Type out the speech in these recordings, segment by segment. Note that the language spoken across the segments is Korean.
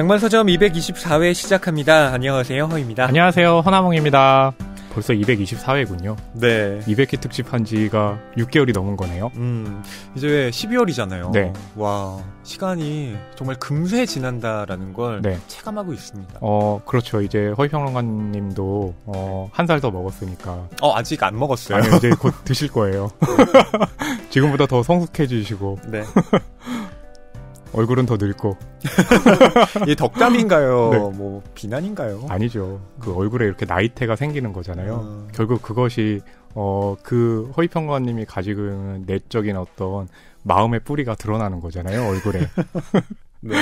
낭만서점 224회 시작합니다. 안녕하세요. 허입니다. 안녕하세요. 허나몽입니다. 벌써 224회군요. 네. 200회 특집 한 지가 6개월이 넘은 거네요. 음, 이제 12월이잖아요. 네. 와, 시간이 정말 금세 지난다라는 걸 네. 체감하고 있습니다. 어, 그렇죠. 이제 허위평론가님도 어, 한 살 더 먹었으니까. 어, 아직 안 먹었어요. 아니, 이제 곧 드실 거예요. 네. 지금보다 더 성숙해지시고. 네. 얼굴은 더 늙고. 이게 덕담인가요? 네. 뭐 비난인가요? 아니죠. 그 얼굴에 이렇게 나이테가 생기는 거잖아요. 음. 결국 그것이 어 그 허위평가님이 가지고 있는 내적인 어떤 마음의 뿌리가 드러나는 거잖아요. 얼굴에. 네.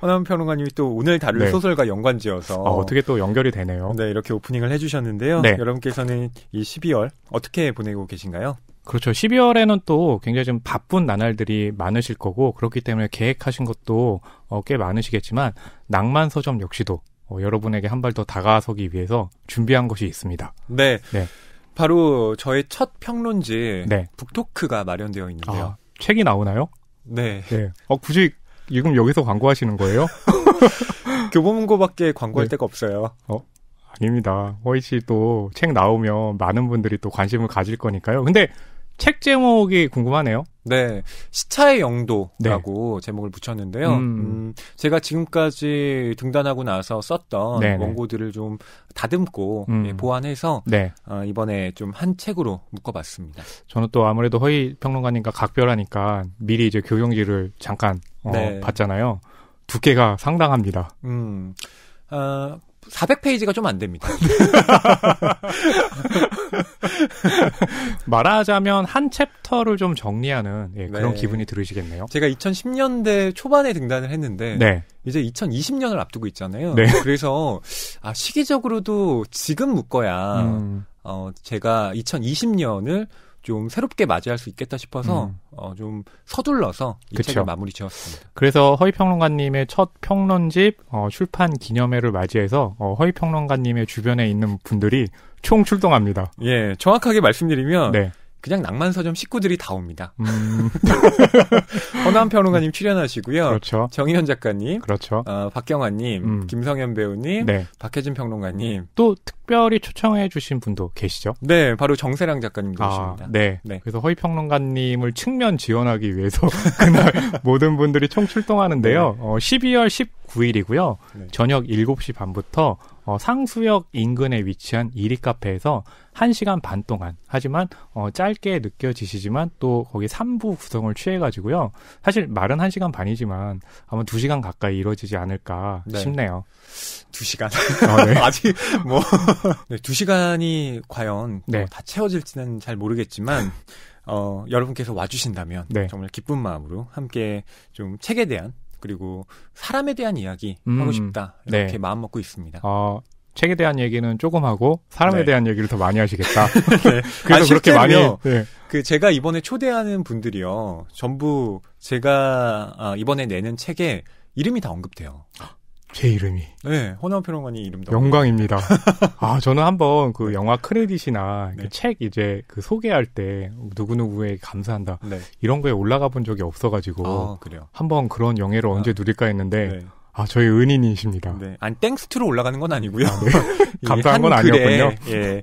허남 평론가님이 또 오늘 다룰 네. 소설과 연관지어서 아, 어떻게 또 연결이 되네요. 네, 이렇게 오프닝을 해주셨는데요. 네. 여러분께서는 이 12월 어떻게 보내고 계신가요? 그렇죠. 12월에는 또 굉장히 좀 바쁜 나날들이 많으실 거고 그렇기 때문에 계획하신 것도 어, 꽤 많으시겠지만 낭만 서점 역시도 어, 여러분에게 한 발 더 다가서기 위해서 준비한 것이 있습니다. 네. 네. 바로 저의 첫 평론지 네. 북토크가 마련되어 있는데요. 아, 책이 나오나요? 네. 네. 어, 굳이 지금 여기서 광고하시는 거예요? 교보문고밖에 광고할 네. 데가 없어요. 어? 아닙니다. 허이 씨또 책 나오면 많은 분들이 또 관심을 가질 거니까요. 근데 책 제목이 궁금하네요. 네. 시차의 영도라고 네. 제목을 붙였는데요. 음. 음, 제가 지금까지 등단하고 나서 썼던 네네. 네. 원고들을 좀 다듬고 음. 예, 보완해서 네. 어, 이번에 좀 한 책으로 묶어봤습니다. 저는 또 아무래도 허위 평론가님과 각별하니까 미리 이제 교정지를 잠깐 어, 네. 봤잖아요. 두께가 상당합니다. 음. 어, 400페이지가 좀 안 됩니다. 말하자면 한 챕터를 좀 정리하는 예, 그런 네. 기분이 들으시겠네요. 제가 2010년대 초반에 등단을 했는데 네. 이제 2020년을 앞두고 있잖아요. 네. 그래서 아, 시기적으로도 지금 묶어야 음. 어, 제가 2020년을 좀 새롭게 맞이할 수 있겠다 싶어서 음. 어, 좀 서둘러서 이 그쵸. 책을 마무리 지었습니다. 그래서 허위평론가님의 첫 평론집 어, 출판 기념회를 맞이해서 어, 허위평론가님의 주변에 있는 분들이 총 출동합니다. 예, 정확하게 말씀드리면 네. 그냥 낭만서점 식구들이 다 옵니다. 음. 허남 평론가님 음. 출연하시고요. 그렇죠. 정희현 작가님. 그렇죠. 어, 박경환님, 음. 김성현 배우님, 네. 박혜진 평론가님. 또 특별히 초청해주신 분도 계시죠? 네, 바로 정세랑 작가님도 아, 계십니다. 아, 네. 네. 그래서 허위 평론가님을 측면 지원하기 위해서 그날 모든 분들이 총 출동하는데요. 네. 어, 12월 10 9일이고요. 네. 저녁 7시 반부터 어, 상수역 인근에 위치한 이리 카페에서 1시간 반 동안 하지만 어, 짧게 느껴지시지만 또 거기 3부 구성을 취해 가지고요. 사실 말은 1시간 반이지만 아마 2시간 가까이 이루어지지 않을까 네. 싶네요. 2시간. 아, 네. 아직 뭐 네, 2시간이 과연 뭐 네. 어, 다 채워질지는 잘 모르겠지만 어, 여러분께서 와주신다면 네. 정말 기쁜 마음으로 함께 좀 책에 대한 그리고 사람에 대한 이야기 음. 하고 싶다 이렇게 네. 마음 먹고 있습니다. 어, 책에 대한 얘기는 조금 하고 사람에 네. 대한 얘기를 더 많이 하시겠다. 네. 그래서 아, 그렇게 많이 네. 그 제가 이번에 초대하는 분들이요 전부 제가 아, 이번에 내는 책에 이름이 다 언급돼요. 제 이름이. 네, 호남 평론가님 이름도. 영광입니다. 아, 저는 한번 그 네. 영화 크레딧이나 네. 책 이제 그 소개할 때 누구누구에 감사한다. 네. 이런 거에 올라가 본 적이 없어가지고. 아, 그래요. 한번 그런 영예를 아. 언제 누릴까 했는데. 네. 아, 저희 은인이십니다. 네. 아니, 땡스트로 올라가는 건 아니고요. 아, 네. 감사한 건 아니었군요. 예. 네.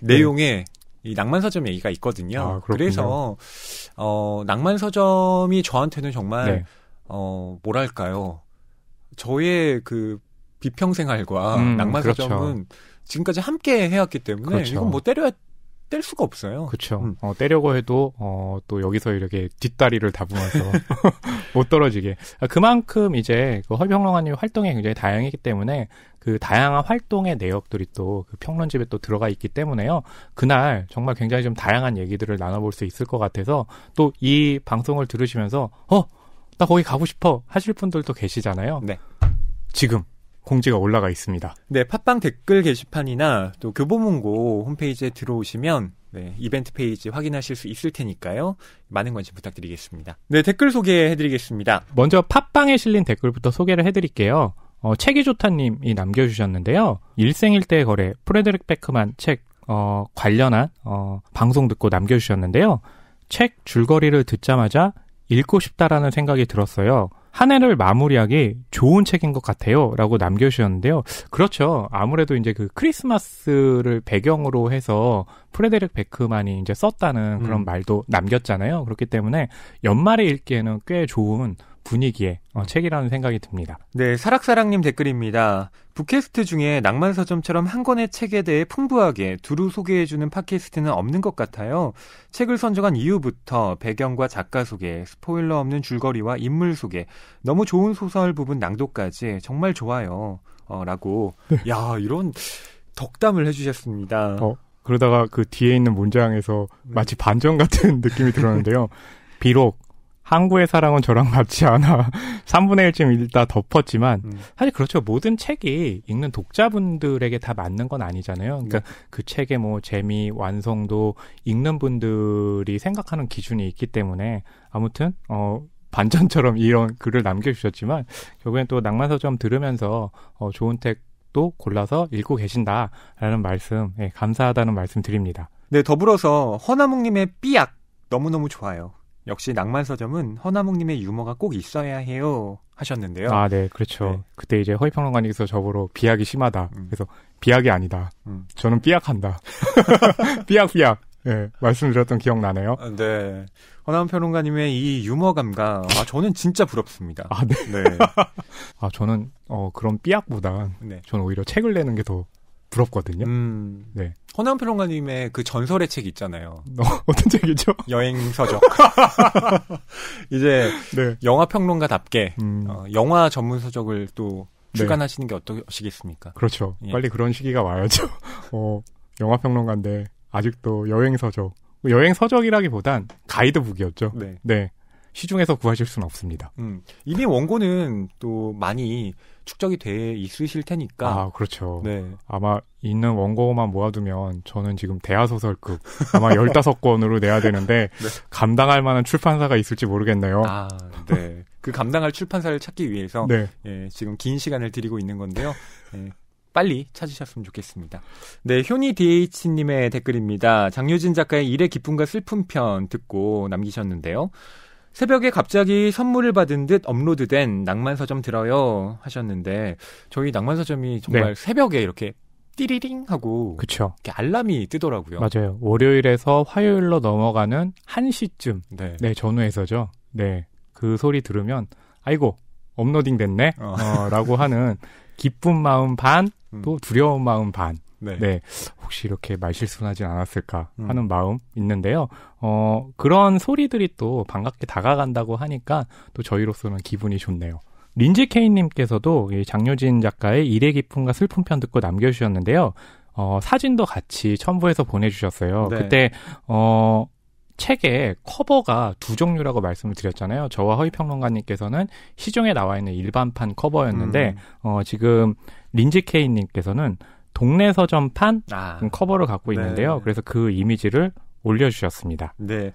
내용에 이 낭만서점 얘기가 있거든요. 아, 그래서, 어, 낭만서점이 저한테는 정말, 네. 어, 뭐랄까요. 저의 그 비평 생활과 음, 낭만 서점은 그렇죠. 지금까지 함께 해왔기 때문에 그렇죠. 이건 뭐 때려야 뗄 수가 없어요. 그렇죠. 음. 어, 때려고 해도 어, 또 여기서 이렇게 뒷다리를 다부면서 못 떨어지게. 아, 그만큼 이제 그 허평론가님 활동이 굉장히 다양했기 때문에 그 다양한 활동의 내역들이 또그 평론집에 또 들어가 있기 때문에요. 그날 정말 굉장히 좀 다양한 얘기들을 나눠볼 수 있을 것 같아서 또 이 방송을 들으시면서 어나 거기 가고 싶어 하실 분들도 계시잖아요. 네. 지금 공지가 올라가 있습니다. 네, 팟빵 댓글 게시판이나 또 교보문고 홈페이지에 들어오시면 네, 이벤트 페이지 확인하실 수 있을 테니까요. 많은 관심 부탁드리겠습니다. 네, 댓글 소개해드리겠습니다. 먼저 팟빵에 실린 댓글부터 소개를 해드릴게요. 어, 책이 좋다님이 남겨주셨는데요. 일생일대 의 거래 프레드릭 베크만 책 어, 관련한 어, 방송 듣고 남겨주셨는데요. 책 줄거리를 듣자마자 읽고 싶다라는 생각이 들었어요. 한 해를 마무리하기 좋은 책인 것 같아요. 라고 남겨주셨는데요. 그렇죠. 아무래도 이제 그 크리스마스를 배경으로 해서 프레데릭 베크만이 이제 썼다는 그런 음. 말도 남겼잖아요. 그렇기 때문에 연말에 읽기에는 꽤 좋은 분위기에 어, 책이라는 생각이 듭니다. 네, 사락사락님 댓글입니다. 북캐스트 중에 낭만서점처럼 한 권의 책에 대해 풍부하게 두루 소개해주는 팟캐스트는 없는 것 같아요. 책을 선정한 이후부터 배경과 작가 소개, 스포일러 없는 줄거리와 인물 소개, 너무 좋은 소설 부분 낭독까지 정말 좋아요. 어, 라고. 네. 야, 이런 덕담을 해주셨습니다. 어, 그러다가 그 뒤에 있는 문장에서 네. 마치 반전 같은 느낌이 들었는데요. 비록 항구의 사랑은 저랑 맞지 않아 3분의 1쯤 일단 덮었지만 음. 사실 그렇죠 모든 책이 읽는 독자분들에게 다 맞는 건 아니잖아요 그러니까 음. 그 책의 뭐 재미 완성도 읽는 분들이 생각하는 기준이 있기 때문에 아무튼 어 반전처럼 이런 글을 남겨주셨지만 결국엔 또 낭만서점 들으면서 어 좋은 책도 골라서 읽고 계신다라는 말씀 예, 감사하다는 말씀 드립니다. 네 더불어서 허나몽님의 삐약 너무너무 좋아요. 역시 낭만 서점은 허나몽님의 유머가 꼭 있어야 해요 하셨는데요. 아, 네, 그렇죠. 네. 그때 이제 허위평론가님께서 저보로 비약이 심하다. 음. 그래서 비약이 아니다. 음. 저는 삐약한다. 삐약 삐약. 네, 말씀드렸던 기억 나네요. 아, 네, 허남 평론가님의 이유머감각아 저는 진짜 부럽습니다. 아 네. 네. 아 저는 어 그런 삐약보다 네. 저는 오히려 책을 내는 게더 부럽거든요. 음. 네. 허나 평론가님의 그 전설의 책 있잖아요. 어, 떤 책이죠? 여행서적. 이제 네. 영화 평론가답게 음. 어, 영화 전문 서적을 또 네. 출간하시는 네. 게 어떠시겠습니까? 그렇죠. 예. 빨리 그런 시기가 와야죠. 어, 영화 평론가인데 아직도 여행서적. 여행서적이라기보단 가이드북이었죠. 네. 네. 시중에서 구하실 수는 없습니다. 음, 이미 원고는 또 많이 축적이 돼 있으실 테니까. 아, 그렇죠. 네. 아마 있는 원고만 모아두면 저는 지금 대하소설급 아마 15권으로 내야 되는데 네. 감당할 만한 출판사가 있을지 모르겠네요. 아, 네. 그 감당할 출판사를 찾기 위해서 네. 예, 지금 긴 시간을 드리고 있는 건데요. 예, 빨리 찾으셨으면 좋겠습니다. 네, 효니 DH님의 댓글입니다. 장유진 작가의 일의 기쁨과 슬픔 편 듣고 남기셨는데요. 새벽에 갑자기 선물을 받은 듯 업로드된 낭만서점 들어요 하셨는데 저희 낭만서점이 정말 네. 새벽에 이렇게 띠리링 하고 그쵸. 이렇게 알람이 뜨더라고요. 맞아요. 월요일에서 화요일로 넘어가는 1시쯤 네, 네 전후에서죠. 네. 그 소리 들으면 아이고 업로딩 됐네 어. 어, 라고 하는 기쁜 마음 반또 음. 두려운 마음 반 네. 네. 혹시 이렇게 말실수하진 않았을까 음. 하는 음. 마음 있는데요. 어, 그런 소리들이 또 반갑게 다가간다고 하니까 또 저희로서는 기분이 좋네요. 린지 케인님께서도 장효진 작가의 일의 기쁨과 슬픈 편 듣고 남겨주셨는데요. 어, 사진도 같이 첨부해서 보내주셨어요. 네. 그때, 어, 책에 커버가 두 종류라고 말씀을 드렸잖아요. 저와 허위평론가님께서는 시중에 나와 있는 일반판 커버였는데, 음. 어, 지금 린지 케인님께서는 동네 서점판 아. 커버를 갖고 네. 있는데요. 네. 그래서 그 이미지를 올려주셨습니다. 네.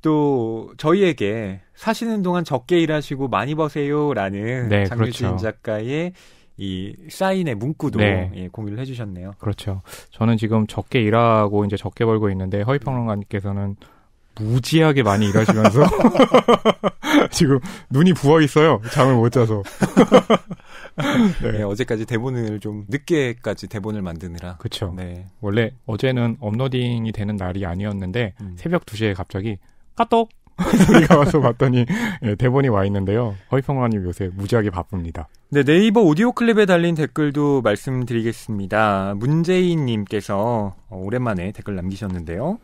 또 저희에게 사시는 동안 적게 일하시고 많이 버세요라는 네, 장유진 그렇죠. 작가의 이 사인의 문구도 네. 예, 공유를 해주셨네요. 그렇죠. 저는 지금 적게 일하고 이제 적게 벌고 있는데 허위평론가님께서는 무지하게 많이 일하시면서 지금 눈이 부어 있어요. 잠을 못 자서. 네. 네. 어제까지 대본을 좀 늦게까지 대본을 만드느라. 그렇죠. 네. 원래 어제는 업로딩이 되는 날이 아니었는데 음. 새벽 2시에 갑자기 까똑 소리가 와서 봤더니 네, 대본이 와 있는데요. 허위평론님 요새 무지하게 바쁩니다. 네, 네이버 오디오 클립에 달린 댓글도 말씀드리겠습니다. 문재인님께서 어, 오랜만에 댓글 남기셨는데요.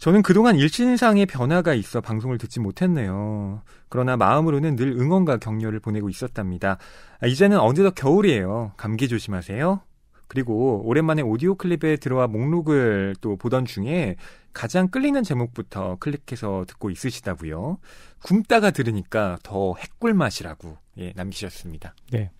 저는 그동안 일신상의 변화가 있어 방송을 듣지 못했네요. 그러나 마음으로는 늘 응원과 격려를 보내고 있었답니다. 아, 이제는 언제적 겨울이에요. 감기 조심하세요. 그리고 오랜만에 오디오 클립에 들어와 목록을 또 보던 중에 가장 끌리는 제목부터 클릭해서 듣고 있으시다고요. 굶다가 들으니까 더 핵꿀 맛이라고 예, 남기셨습니다. 네.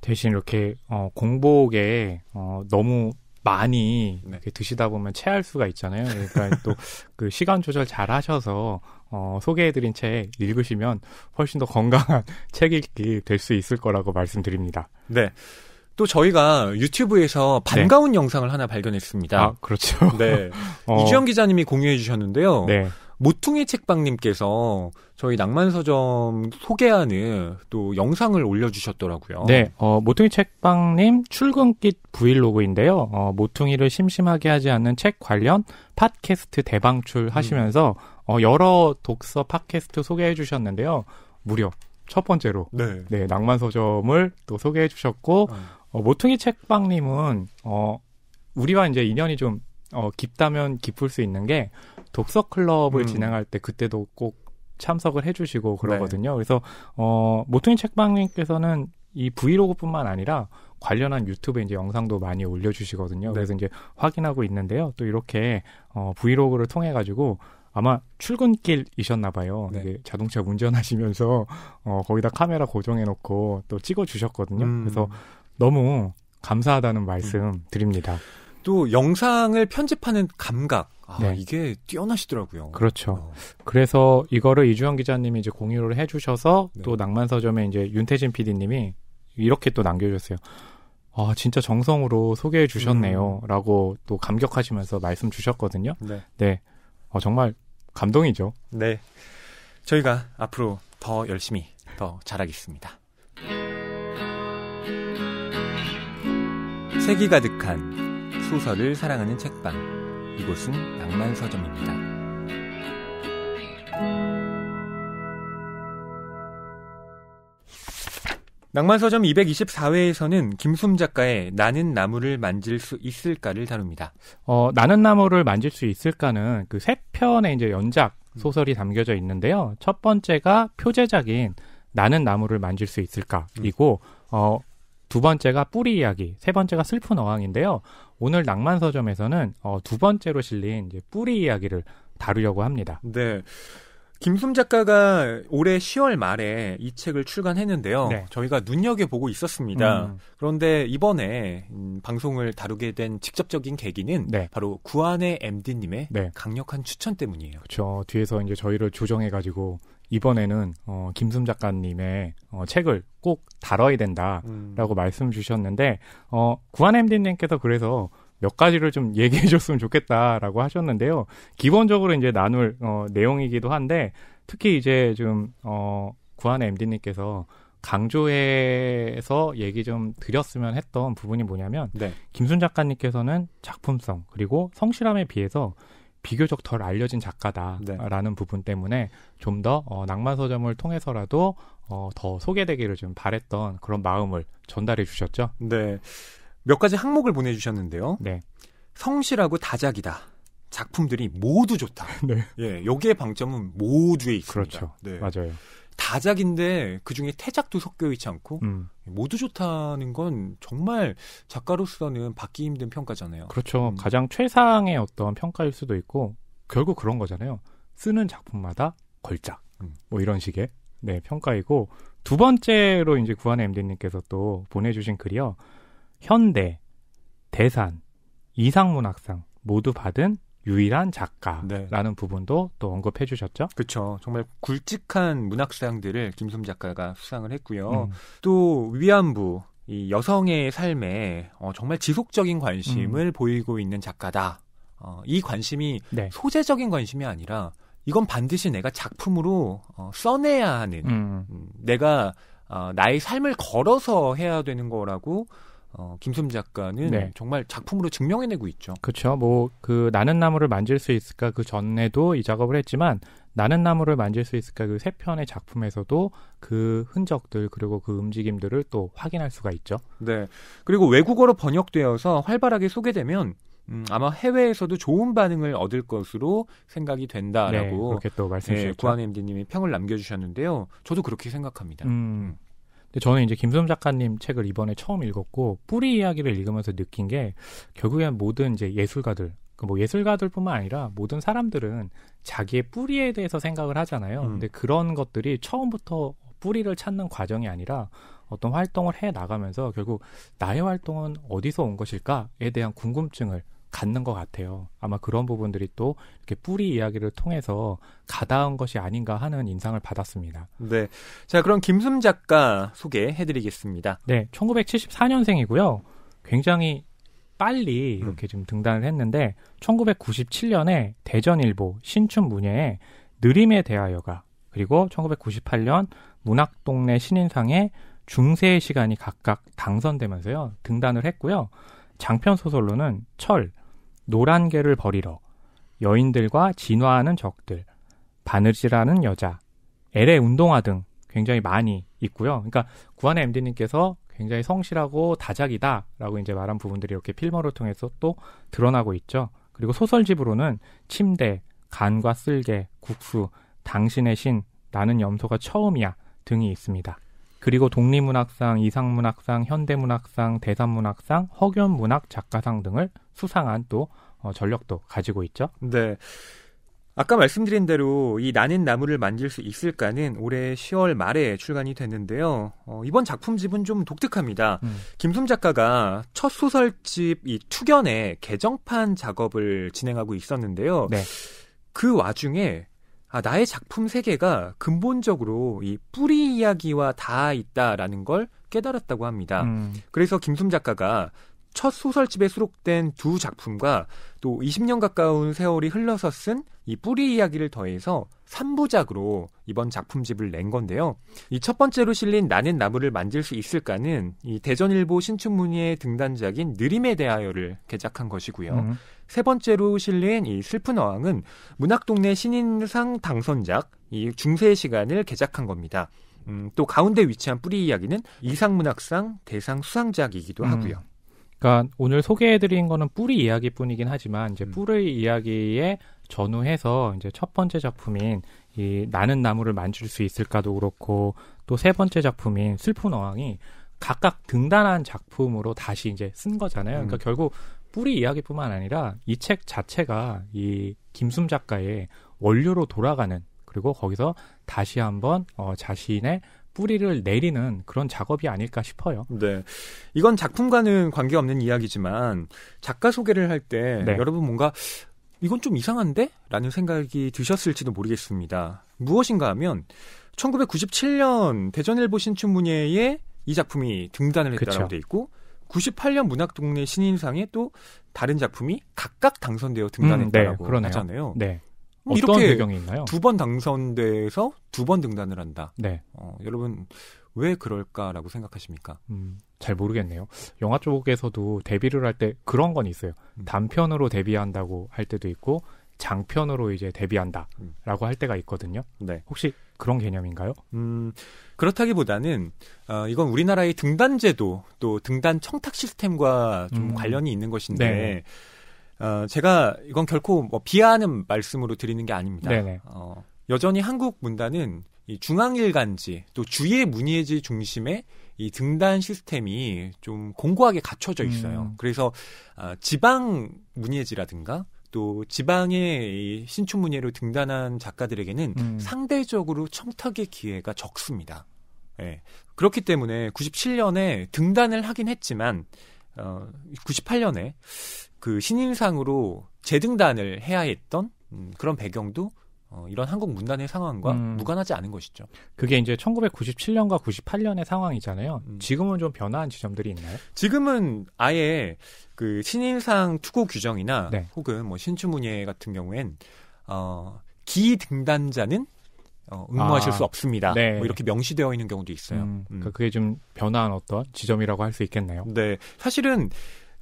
대신 이렇게 어, 공복에 어, 너무 많이 네. 드시다 보면 체할 수가 있잖아요. 그러니까 또 그 시간 조절 잘 하셔서 어, 소개해드린 책 읽으시면 훨씬 더 건강한 책 읽기 될 수 있을 거라고 말씀드립니다. 네. 또 저희가 유튜브에서 네. 반가운 네. 영상을 하나 발견했습니다. 아, 그렇죠. 네. 어. 이주영 기자님이 공유해 주셨는데요. 네. 모퉁이 책방님께서 저희 낭만서점 소개하는 또 영상을 올려주셨더라고요. 네, 어, 모퉁이 책방님 출근길 브이로그인데요. 어, 모퉁이를 심심하게 하지 않는 책 관련 팟캐스트 대방출 하시면서 음. 어, 여러 독서 팟캐스트 소개해 주셨는데요. 무려 첫 번째로 네, 네 낭만서점을 또 소개해 주셨고 음. 어, 모퉁이 책방님은 어, 우리와 이제 인연이 좀 어, 깊다면 깊을 수 있는 게 독서 클럽을 음. 진행할 때 그때도 꼭 참석을 해주시고 네. 그러거든요. 네. 그래서 어모퉁이 책방님께서는 이 브이로그뿐만 아니라 관련한 유튜브에 이제 영상도 많이 올려주시거든요. 네. 그래서 이제 확인하고 있는데요. 또 이렇게 어 브이로그를 통해 가지고 아마 출근길이셨나 봐요. 네. 자동차 운전하시면서 어 거기다 카메라 고정해 놓고 또 찍어 주셨거든요. 음. 그래서 너무 감사하다는 말씀 음. 드립니다. 또 영상을 편집하는 감각 아, 네. 이게 뛰어나시더라고요. 그렇죠. 어. 그래서 이거를 이주영 기자님이 이제 공유를 해주셔서 네. 또 낭만서점에 이제 윤태진 PD님이 이렇게 또 남겨주셨어요. 아, 진짜 정성으로 소개해 주셨네요. 음. 라고 또 감격하시면서 말씀 주셨거든요. 네. 네. 어, 정말 감동이죠. 네. 저희가 앞으로 더 열심히 더 잘하겠습니다. 세기 가득한 소설을 사랑하는 책방. 이곳은 낭만 서점입니다. 낭만서점 224회에서는 김숨 작가의 나는 나무를 만질 수 있을까를 다룹니다. 어, 나는 나무를 만질 수 있을까는 그 세 편의 이제 연작 음. 소설이 담겨져 있는데요. 첫 번째가 표제작인 나는 나무를 만질 수 있을까이고, 음. 어, 두 번째가 뿌리 이야기, 세 번째가 슬픈 어항인데요. 오늘 낭만서점에서는 어, 두 번째로 실린 이제 뿌리 이야기를 다루려고 합니다. 네. 김숨 작가가 올해 10월 말에 이 책을 출간했는데요. 네. 저희가 눈여겨보고 있었습니다. 음. 그런데 이번에 음, 방송을 다루게 된 직접적인 계기는 네. 바로 구안의 MD님의 네. 강력한 추천 때문이에요. 그렇죠. 뒤에서 이제 저희를 조정해가지고 이번에는 어, 김숨 작가님의 어, 책을 꼭 다뤄야 된다라고 음. 말씀 주셨는데 어, 구한 MD님께서 그래서 몇 가지를 좀 얘기해 줬으면 좋겠다라고 하셨는데요. 기본적으로 이제 나눌 어, 내용이기도 한데 특히 이제 좀 어, 구한의 MD님께서 강조해서 얘기 좀 드렸으면 했던 부분이 뭐냐면 네. 김순 작가님께서는 작품성 그리고 성실함에 비해서 비교적 덜 알려진 작가다라는 네. 부분 때문에 좀더 어, 낭만 서점을 통해서라도 어, 더 소개되기를 좀 바랬던 그런 마음을 전달해 주셨죠. 네. 몇 가지 항목을 보내주셨는데요. 네. 성실하고 다작이다. 작품들이 모두 좋다. 네. 예, 여기에 방점은 모두에 있습니다. 그렇죠. 네. 맞아요. 다작인데 그 중에 태작도 섞여 있지 않고 음. 모두 좋다는 건 정말 작가로서는 받기 힘든 평가잖아요. 그렇죠. 음. 가장 최상의 어떤 평가일 수도 있고 결국 그런 거잖아요. 쓰는 작품마다 걸작 음. 뭐 이런 식의 네 평가이고 두 번째로 이제 구한의 MD님께서 또 보내주신 글이요. 현대, 대산, 이상문학상 모두 받은 유일한 작가라는 네. 부분도 또 언급해 주셨죠. 그렇죠. 정말 굵직한 문학상들을 김솜 작가가 수상을 했고요. 음. 또 위안부 이 여성의 삶에 어, 정말 지속적인 관심을 음. 보이고 있는 작가다. 어, 이 관심이 네. 소재적인 관심이 아니라 이건 반드시 내가 작품으로 어, 써내야 하는 음. 음 내가 어, 나의 삶을 걸어서 해야 되는 거라고 어, 김수미 작가는 네. 정말 작품으로 증명해내고 있죠. 그렇죠. 뭐 그 나는 나무를 만질 수 있을까 그 전에도 이 작업을 했지만 나는 나무를 만질 수 있을까 그 세 편의 작품에서도 그 흔적들 그리고 그 움직임들을 또 확인할 수가 있죠. 네. 그리고 외국어로 번역되어서 활발하게 소개되면 음, 아마 해외에서도 좋은 반응을 얻을 것으로 생각이 된다라고 네, 그렇게 또 말씀해 네, 주셨죠. 네, 구한 MD님이 평을 남겨주셨는데요. 저도 그렇게 생각합니다. 음. 음. 저는 이제 김수겸 작가님 책을 이번에 처음 읽었고 뿌리 이야기를 읽으면서 느낀 게 결국엔 모든 이제 예술가들 그뭐 예술가들뿐만 아니라 모든 사람들은 자기의 뿌리에 대해서 생각을 하잖아요. 음. 근데 그런 것들이 처음부터 뿌리를 찾는 과정이 아니라 어떤 활동을 해 나가면서 결국 나의 활동은 어디서 온 것일까에 대한 궁금증을 갖는 것 같아요. 아마 그런 부분들이 또 이렇게 뿌리 이야기를 통해서 가다운 것이 아닌가 하는 인상을 받았습니다. 네. 자, 그럼 김숨 작가 소개해드리겠습니다. 네. 1974년생이고요. 굉장히 빨리 음. 이렇게 음. 지금 등단을 했는데 1997년에 대전일보 신춘문예에 느림에 대하여가 그리고 1998년 문학동네 신인상에 중세의 시간이 각각 당선되면서요 등단을 했고요 장편 소설로는 철 노란 개를 버리러 여인들과 진화하는 적들, 바느질하는 여자, 엘의 운동화 등 굉장히 많이 있고요. 그러니까 구한의 MD님께서 굉장히 성실하고 다작이다라고 이제 말한 부분들이 이렇게 필머를 통해서 또 드러나고 있죠. 그리고 소설집으로는 침대, 간과 쓸개, 국수, 당신의 신, 나는 염소가 처음이야 등이 있습니다. 그리고 독립문학상, 이상문학상, 현대문학상, 대산문학상, 허균문학 작가상 등을 수상한 또 어, 전력도 가지고 있죠. 네. 아까 말씀드린 대로 이 나는 나무를 만질 수 있을까는 올해 10월 말에 출간이 됐는데요. 어, 이번 작품집은 좀 독특합니다. 음. 김숨 작가가 첫 소설집 이 투견의 개정판 작업을 진행하고 있었는데요. 네. 그 와중에 아, 나의 작품 세계가 근본적으로 이 뿌리 이야기와 다 있다라는 걸 깨달았다고 합니다. 음. 그래서 김숨 작가가 첫 소설집에 수록된 두 작품과 또 20년 가까운 세월이 흘러서 쓴 이 뿌리 이야기를 더해서 3부작으로 이번 작품집을 낸 건데요. 이 첫 번째로 실린 나는 나무를 만질 수 있을까는 이 대전일보 신춘문예 의 등단작인 느림에 대하여를 개작한 것이고요. 음. 세 번째로 실린 이 슬픈 어항은 문학동네 신인상 당선작 이 중세의 시간을 개작한 겁니다. 음, 또 가운데 위치한 뿌리 이야기는 이상문학상 대상 수상작이기도 음. 하고요. 그러니까 오늘 소개해드린 거는 뿌리 이야기뿐이긴 하지만 이제 뿌리 음. 이야기에 전후해서 이제 첫 번째 작품인 이 나는 나무를 만질 수 있을까도 그렇고 또 세 번째 작품인 슬픈 어항이 각각 등단한 작품으로 다시 이제 쓴 거잖아요. 그러니까 음. 결국 뿌리 이야기뿐만 아니라 이 책 자체가 이 김숨 작가의 원료로 돌아가는 그리고 거기서 다시 한번 어 자신의 뿌리를 내리는 그런 작업이 아닐까 싶어요. 네. 이건 작품과는 관계없는 이야기지만 작가 소개를 할때 네. 여러분 뭔가 이건 좀 이상한데? 라는 생각이 드셨을지도 모르겠습니다. 무엇인가 하면 1997년 대전일보 신춘문예에 이 작품이 등단을 했다고 돼 있고 98년 문학동네 신인상에 또 다른 작품이 각각 당선되어 등단했다고 음, 네, 하잖아요. 네. 뭐 어떤 배경이 있나요? 두 번 당선돼서 두 번 등단을 한다. 네. 어, 여러분 왜 그럴까라고 생각하십니까? 음, 잘 모르겠네요. 영화 쪽에서도 데뷔를 할 때 그런 건 있어요. 음. 단편으로 데뷔한다고 할 때도 있고 장편으로 이제 데뷔한다라고 음. 할 때가 있거든요. 네. 혹시 그런 개념인가요? 음, 그렇다기보다는 어, 이건 우리나라의 등단제도 또 등단 청탁 시스템과 좀 음. 관련이 있는 것인데. 네. 어, 제가 이건 결코 뭐 비하하는 말씀으로 드리는 게 아닙니다. 네네. 어, 여전히 한국 문단은 이 중앙일간지 또 주의 문예지 중심의 이 등단 시스템이 좀 공고하게 갖춰져 음. 있어요. 음. 그래서 아, 지방 문예지라든가 또 지방의 이 신춘문예로 등단한 작가들에게는 음. 상대적으로 청탁의 기회가 적습니다. 예. 그렇기 때문에 97년에 등단을 하긴 했지만 어 98년에 그 신인상으로 재등단을 해야 했던 음, 그런 배경도 어, 이런 한국 문단의 상황과 음. 무관하지 않은 것이죠. 그게 이제 1997년과 98년의 상황이잖아요. 음. 지금은 좀 변화한 지점들이 있나요? 지금은 아예 그 신인상 투고 규정이나 네. 혹은 뭐 신춘문예 같은 경우엔 어, 기등단자는 어, 응모하실 아, 수 없습니다. 네. 뭐 이렇게 명시되어 있는 경우도 있어요. 음, 음. 그게 좀 변화한 어떤 지점이라고 할 수 있겠네요. 네, 사실은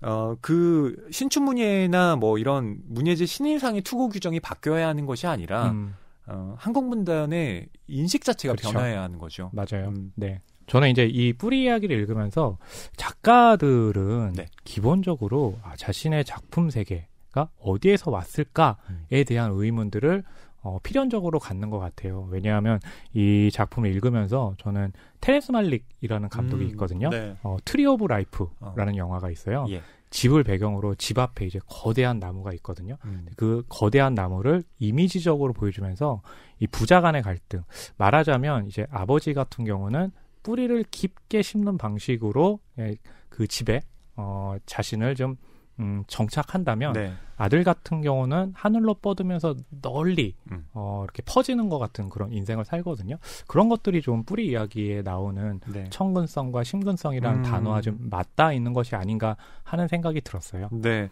어, 그 신춘문예나 뭐 이런 문예제 신인상의 투고 규정이 바뀌어야 하는 것이 아니라 음. 어, 한국문단의 인식 자체가 그렇죠. 변화해야 하는 거죠. 맞아요. 음. 네. 저는 이제 이 뿌리 이야기를 읽으면서 작가들은 네. 기본적으로 아, 자신의 작품 세계가 어디에서 왔을까에 음. 대한 의문들을 어, 필연적으로 갖는 것 같아요. 왜냐하면 이 작품을 읽으면서 저는 테레스 말릭이라는 감독이 음, 있거든요. 음, 네. 어, 트리 오브 라이프라는 어. 영화가 있어요. 예. 집을 배경으로 집 앞에 이제 거대한 나무가 있거든요. 음. 그 거대한 나무를 이미지적으로 보여주면서 이 부자 간의 갈등. 말하자면 이제 아버지 같은 경우는 뿌리를 깊게 심는 방식으로 예, 그 집에 어, 자신을 좀 음, 정착한다면 네. 아들 같은 경우는 하늘로 뻗으면서 널리 음. 어, 이렇게 퍼지는 것 같은 그런 인생을 살거든요. 그런 것들이 좀 뿌리 이야기에 나오는 네. 청근성과 심근성이라는 음. 단어와 좀 맞닿아 있는 것이 아닌가 하는 생각이 들었어요. 네,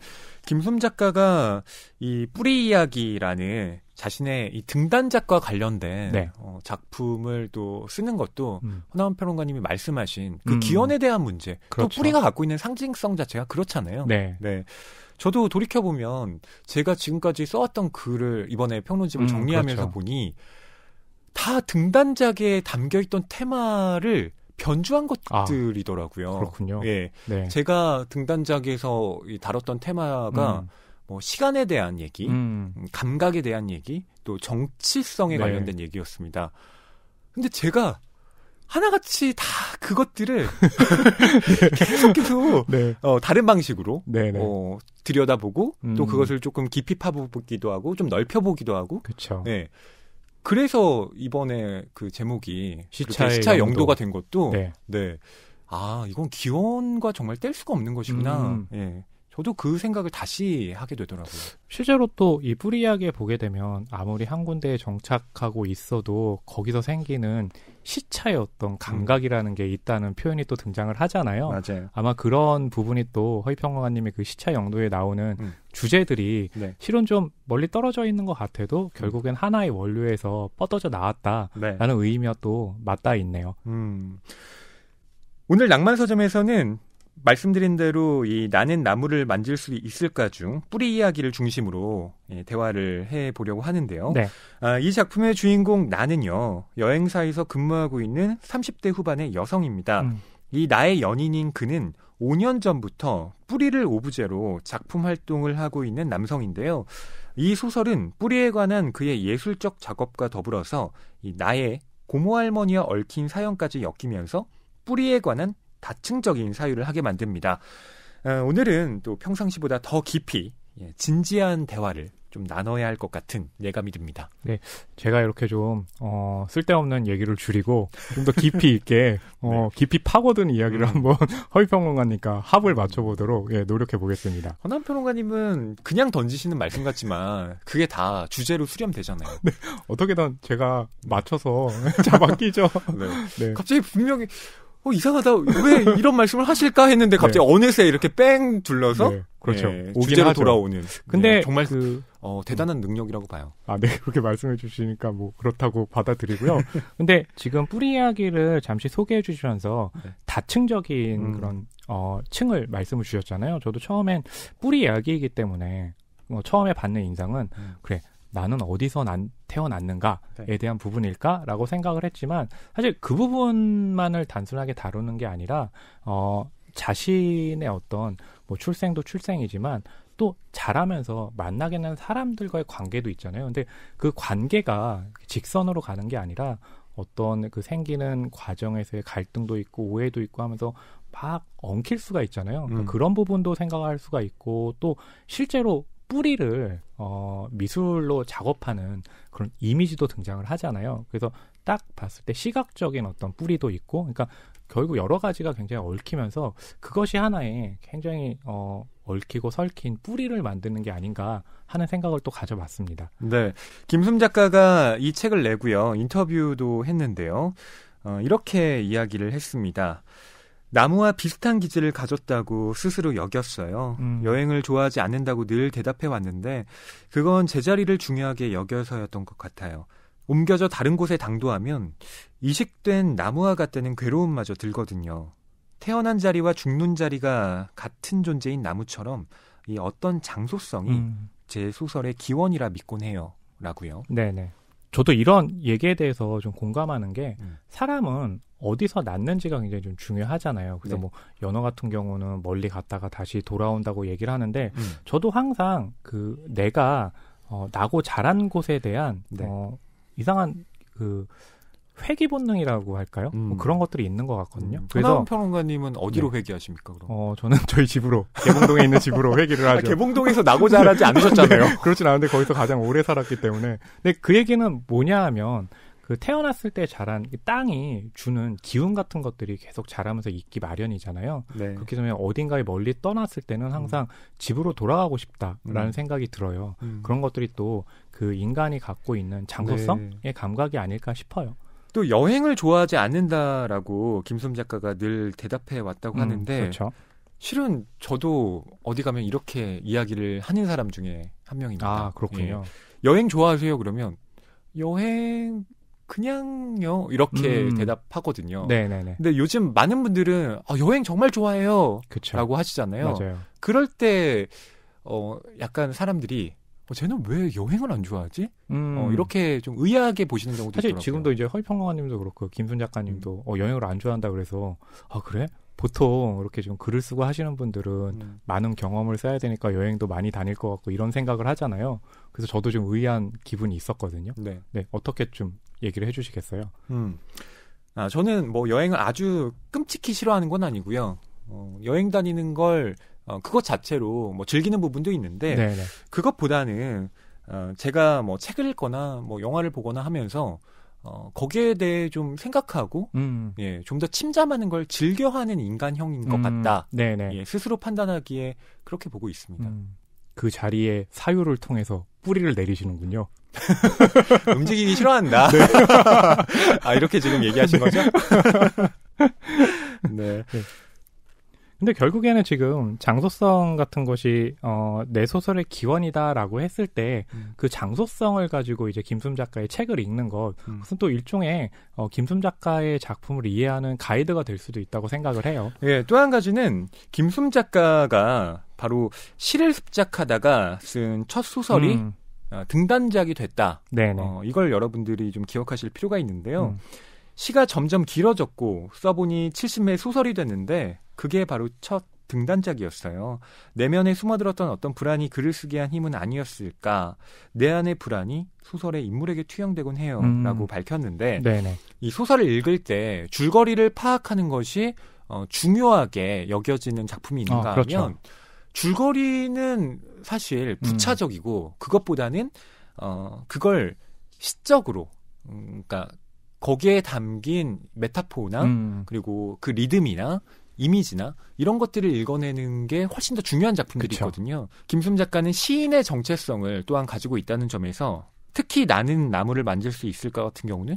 김솜 작가가 이 뿌리 이야기라는 자신의 이 등단작과 관련된 네. 어, 작품을 또 쓰는 것도 음. 허나운 평론가님이 말씀하신 그 음. 기원에 대한 문제 그렇죠. 또 뿌리가 갖고 있는 상징성 자체가 그렇잖아요. 네. 네. 저도 돌이켜 보면 제가 지금까지 써왔던 글을 이번에 평론집을 음, 정리하면서 그렇죠. 보니 다 등단작에 담겨 있던 테마를 변주한 아, 것들이더라고요. 아, 그렇군요. 예. 네. 제가 등단작에서 다뤘던 테마가 음. 뭐 시간에 대한 얘기, 음. 감각에 대한 얘기, 또 정치성에 네. 관련된 얘기였습니다. 근데 제가 하나같이 다 그것들을 계속 계속 네. 어, 다른 방식으로 네, 네. 어, 들여다보고 음. 또 그것을 조금 깊이 파보기도 하고 좀 넓혀보기도 하고 그쵸. 네. 그래서 이번에 그 제목이 시차 그 시차 영도가 된 것도 네. 네. 아 이건 기원과 정말 뗄 수가 없는 것이구나. 음. 예. 저도 그 생각을 다시 하게 되더라고요. 실제로 또 이 뿌리하게 보게 되면 아무리 한 군데에 정착하고 있어도 거기서 생기는 시차의 어떤 음. 감각이라는 게 있다는 표현이 또 등장을 하잖아요. 맞아요. 아마 그런 부분이 또 허위평론가님의 그 시차 영도에 나오는 음. 주제들이 네. 실은 좀 멀리 떨어져 있는 것 같아도 결국엔 하나의 원료에서 뻗어져 나왔다라는 네. 의미와 또 맞닿아 있네요. 음. 오늘 낭만서점에서는 말씀드린 대로 이 나는 나무를 만질 수 있을까 중 뿌리 이야기를 중심으로 예, 대화를 해 보려고 하는데요. 네. 아, 이 작품의 주인공 나는요 여행사에서 근무하고 있는 30대 후반의 여성입니다. 음. 이 나의 연인인 그는 5년 전부터 뿌리를 오브제로 작품 활동을 하고 있는 남성인데요. 이 소설은 뿌리에 관한 그의 예술적 작업과 더불어서 이 나의 고모 할머니와 얽힌 사연까지 엮이면서 뿌리에 관한 다층적인 사유를 하게 만듭니다. 어, 오늘은 또 평상시보다 더 깊이 예, 진지한 대화를 좀 나눠야 할 것 같은 예감이 듭니다. 네, 제가 이렇게 좀 어, 쓸데없는 얘기를 줄이고 좀 더 깊이 있게 어, 네. 깊이 파고든 이야기를 음. 한번 허위 평론가니까 합을 맞춰보도록 예, 노력해 보겠습니다. 허남 평론가님은 그냥 던지시는 말씀 같지만 그게 다 주제로 수렴되잖아요. 네, 어떻게든 제가 맞춰서 잡아끼죠. 네. 네. 갑자기 분명히 어, 이상하다. 왜 이런 말씀을 하실까 했는데 갑자기 네. 어느새 이렇게 뺑 둘러서 네, 그렇죠. 예, 주제로 하죠. 돌아오는. 근데 네, 정말 그 어, 대단한 능력이라고 봐요. 아, 네. 그렇게 말씀해 주시니까 뭐 그렇다고 받아들이고요. 근데 지금 뿌리 이야기를 잠시 소개해 주시면서 네. 다층적인 음. 그런 어, 층을 말씀을 주셨잖아요. 저도 처음엔 뿌리 이야기이기 때문에 뭐 처음에 받는 인상은 음. 그래 나는 어디서 난, 태어났는가에 네. 대한 부분일까라고 생각을 했지만 사실 그 부분만을 단순하게 다루는 게 아니라 어 자신의 어떤 뭐 출생도 출생이지만 또 자라면서 만나게 되는 사람들과의 관계도 있잖아요. 근데 그 관계가 직선으로 가는 게 아니라 어떤 그 생기는 과정에서의 갈등도 있고 오해도 있고 하면서 막 엉킬 수가 있잖아요. 그러니까 음. 그런 부분도 생각할 수가 있고 또 실제로 뿌리를 어, 미술로 작업하는 그런 이미지도 등장을 하잖아요. 그래서 딱 봤을 때 시각적인 어떤 뿌리도 있고, 그러니까 결국 여러 가지가 굉장히 얽히면서 그것이 하나의 굉장히 어, 얽히고 설킨 뿌리를 만드는 게 아닌가 하는 생각을 또 가져봤습니다. 네, 김숨 작가가 이 책을 내고요 인터뷰도 했는데요. 어, 이렇게 이야기를 했습니다. 나무와 비슷한 기질을 가졌다고 스스로 여겼어요. 음. 여행을 좋아하지 않는다고 늘 대답해 왔는데 그건 제자리를 중요하게 여겨서였던 것 같아요. 옮겨져 다른 곳에 당도하면 이식된 나무와 같다는 괴로움마저 들거든요. 태어난 자리와 죽는 자리가 같은 존재인 나무처럼 이 어떤 장소성이 음. 제 소설의 기원이라 믿곤 해요. 라고요. 네네. 저도 이런 얘기에 대해서 좀 공감하는 게 음. 사람은 어디서 낳는지가 굉장히 좀 중요하잖아요. 그래서 네. 뭐 연어 같은 경우는 멀리 갔다가 다시 돌아온다고 얘기를 하는데 음. 저도 항상 그 내가 어, 나고 자란 곳에 대한 네. 어, 이상한 그 회귀 본능이라고 할까요? 뭐 음. 뭐 그런 것들이 있는 것 같거든요. 음. 그래서 평론가님은 어디로 네. 회귀하십니까? 그럼? 어, 저는 저희 집으로 개봉동에 있는 집으로 회귀를 아, 하죠. 아, 개봉동에서 나고 자라지 않으셨잖아요. 네, 그렇진 않은데 거기서 가장 오래 살았기 때문에. 근데 그 얘기는 뭐냐하면 그 태어났을 때 자란 땅이 주는 기운 같은 것들이 계속 자라면서 있기 마련이잖아요. 네. 그렇기 때문에 어딘가에 멀리 떠났을 때는 음. 항상 음. 집으로 돌아가고 싶다라는 음. 생각이 들어요. 음. 그런 것들이 또 그 인간이 갖고 있는 장소성의 네. 감각이 아닐까 싶어요. 또 여행을 좋아하지 않는다라고 김솜 작가가 늘 대답해 왔다고 음, 하는데 그렇죠. 실은 저도 어디 가면 이렇게 이야기를 하는 사람 중에 한 명입니다. 아 그렇군요. 예. 여행 좋아하세요? 그러면 여행 그냥요 이렇게 음. 대답하거든요. 네네네. 근데 요즘 많은 분들은 아, 여행 정말 좋아해요라고 하시잖아요. 맞아요. 그럴 때어 약간 사람들이 어, 쟤는 왜 여행을 안 좋아하지? 음. 어, 이렇게 좀 의아하게 보시는 경우도 사실 있더라고요. 지금도 이제 허위평론가님도 그렇고 김순 작가님도 음. 어, 여행을 안 좋아한다 그래서 아 그래? 보통 이렇게 좀 글을 쓰고 하시는 분들은 음. 많은 경험을 써야 되니까 여행도 많이 다닐 것 같고 이런 생각을 하잖아요. 그래서 저도 좀 의아한 기분이 있었거든요. 네, 네 어떻게 좀 얘기를 해주시겠어요? 음. 아, 저는 뭐 여행을 아주 끔찍히 싫어하는 건 아니고요. 어, 여행 다니는 걸 어, 그것 자체로 뭐 즐기는 부분도 있는데 네네. 네. 그것보다는 어, 제가 뭐 책을 읽거나 뭐 영화를 보거나 하면서 어, 거기에 대해 좀 생각하고, 음. 예, 좀 더 침잠하는 걸 즐겨하는 인간형인 것 음. 같다. 네네. 네. 예, 스스로 판단하기에 그렇게 보고 있습니다. 음. 그 자리에 사유를 통해서 뿌리를 내리시는군요. 움직이기 싫어한다. 네. 아, 이렇게 지금 얘기하신 네. 거죠? 네. 네. 근데 결국에는 지금 장소성 같은 것이 어, 내 소설의 기원이다라고 했을 때그 음. 그 장소성을 가지고 이제 김순 작가의 책을 읽는 것 음. 그것은 또 일종의 어, 김순 작가의 작품을 이해하는 가이드가 될 수도 있다고 생각을 해요. 예, 또 한 가지는 김순 작가가 바로 시를 습작하다가 쓴 첫 소설이 음. 어, 등단작이 됐다. 어, 이걸 여러분들이 좀 기억하실 필요가 있는데요. 음. 시가 점점 길어졌고 써보니 70매 소설이 됐는데 그게 바로 첫 등단작이었어요. 내면에 숨어들었던 어떤 불안이 글을 쓰게 한 힘은 아니었을까. 내 안의 불안이 소설의 인물에게 투영되곤 해요. 음. 라고 밝혔는데, 네네. 이 소설을 읽을 때 줄거리를 파악하는 것이 어, 중요하게 여겨지는 작품이 아, 있는가 아, 그렇죠. 하면, 줄거리는 사실 음. 부차적이고, 음. 그것보다는, 어, 그걸 시적으로, 음, 그니까 거기에 담긴 메타포나 음. 그리고 그 리듬이나 이미지나 이런 것들을 읽어내는 게 훨씬 더 중요한 작품들이 그쵸. 있거든요. 김순 작가는 시인의 정체성을 또한 가지고 있다는 점에서 특히 나는 나무를 만질 수 있을까 같은 경우는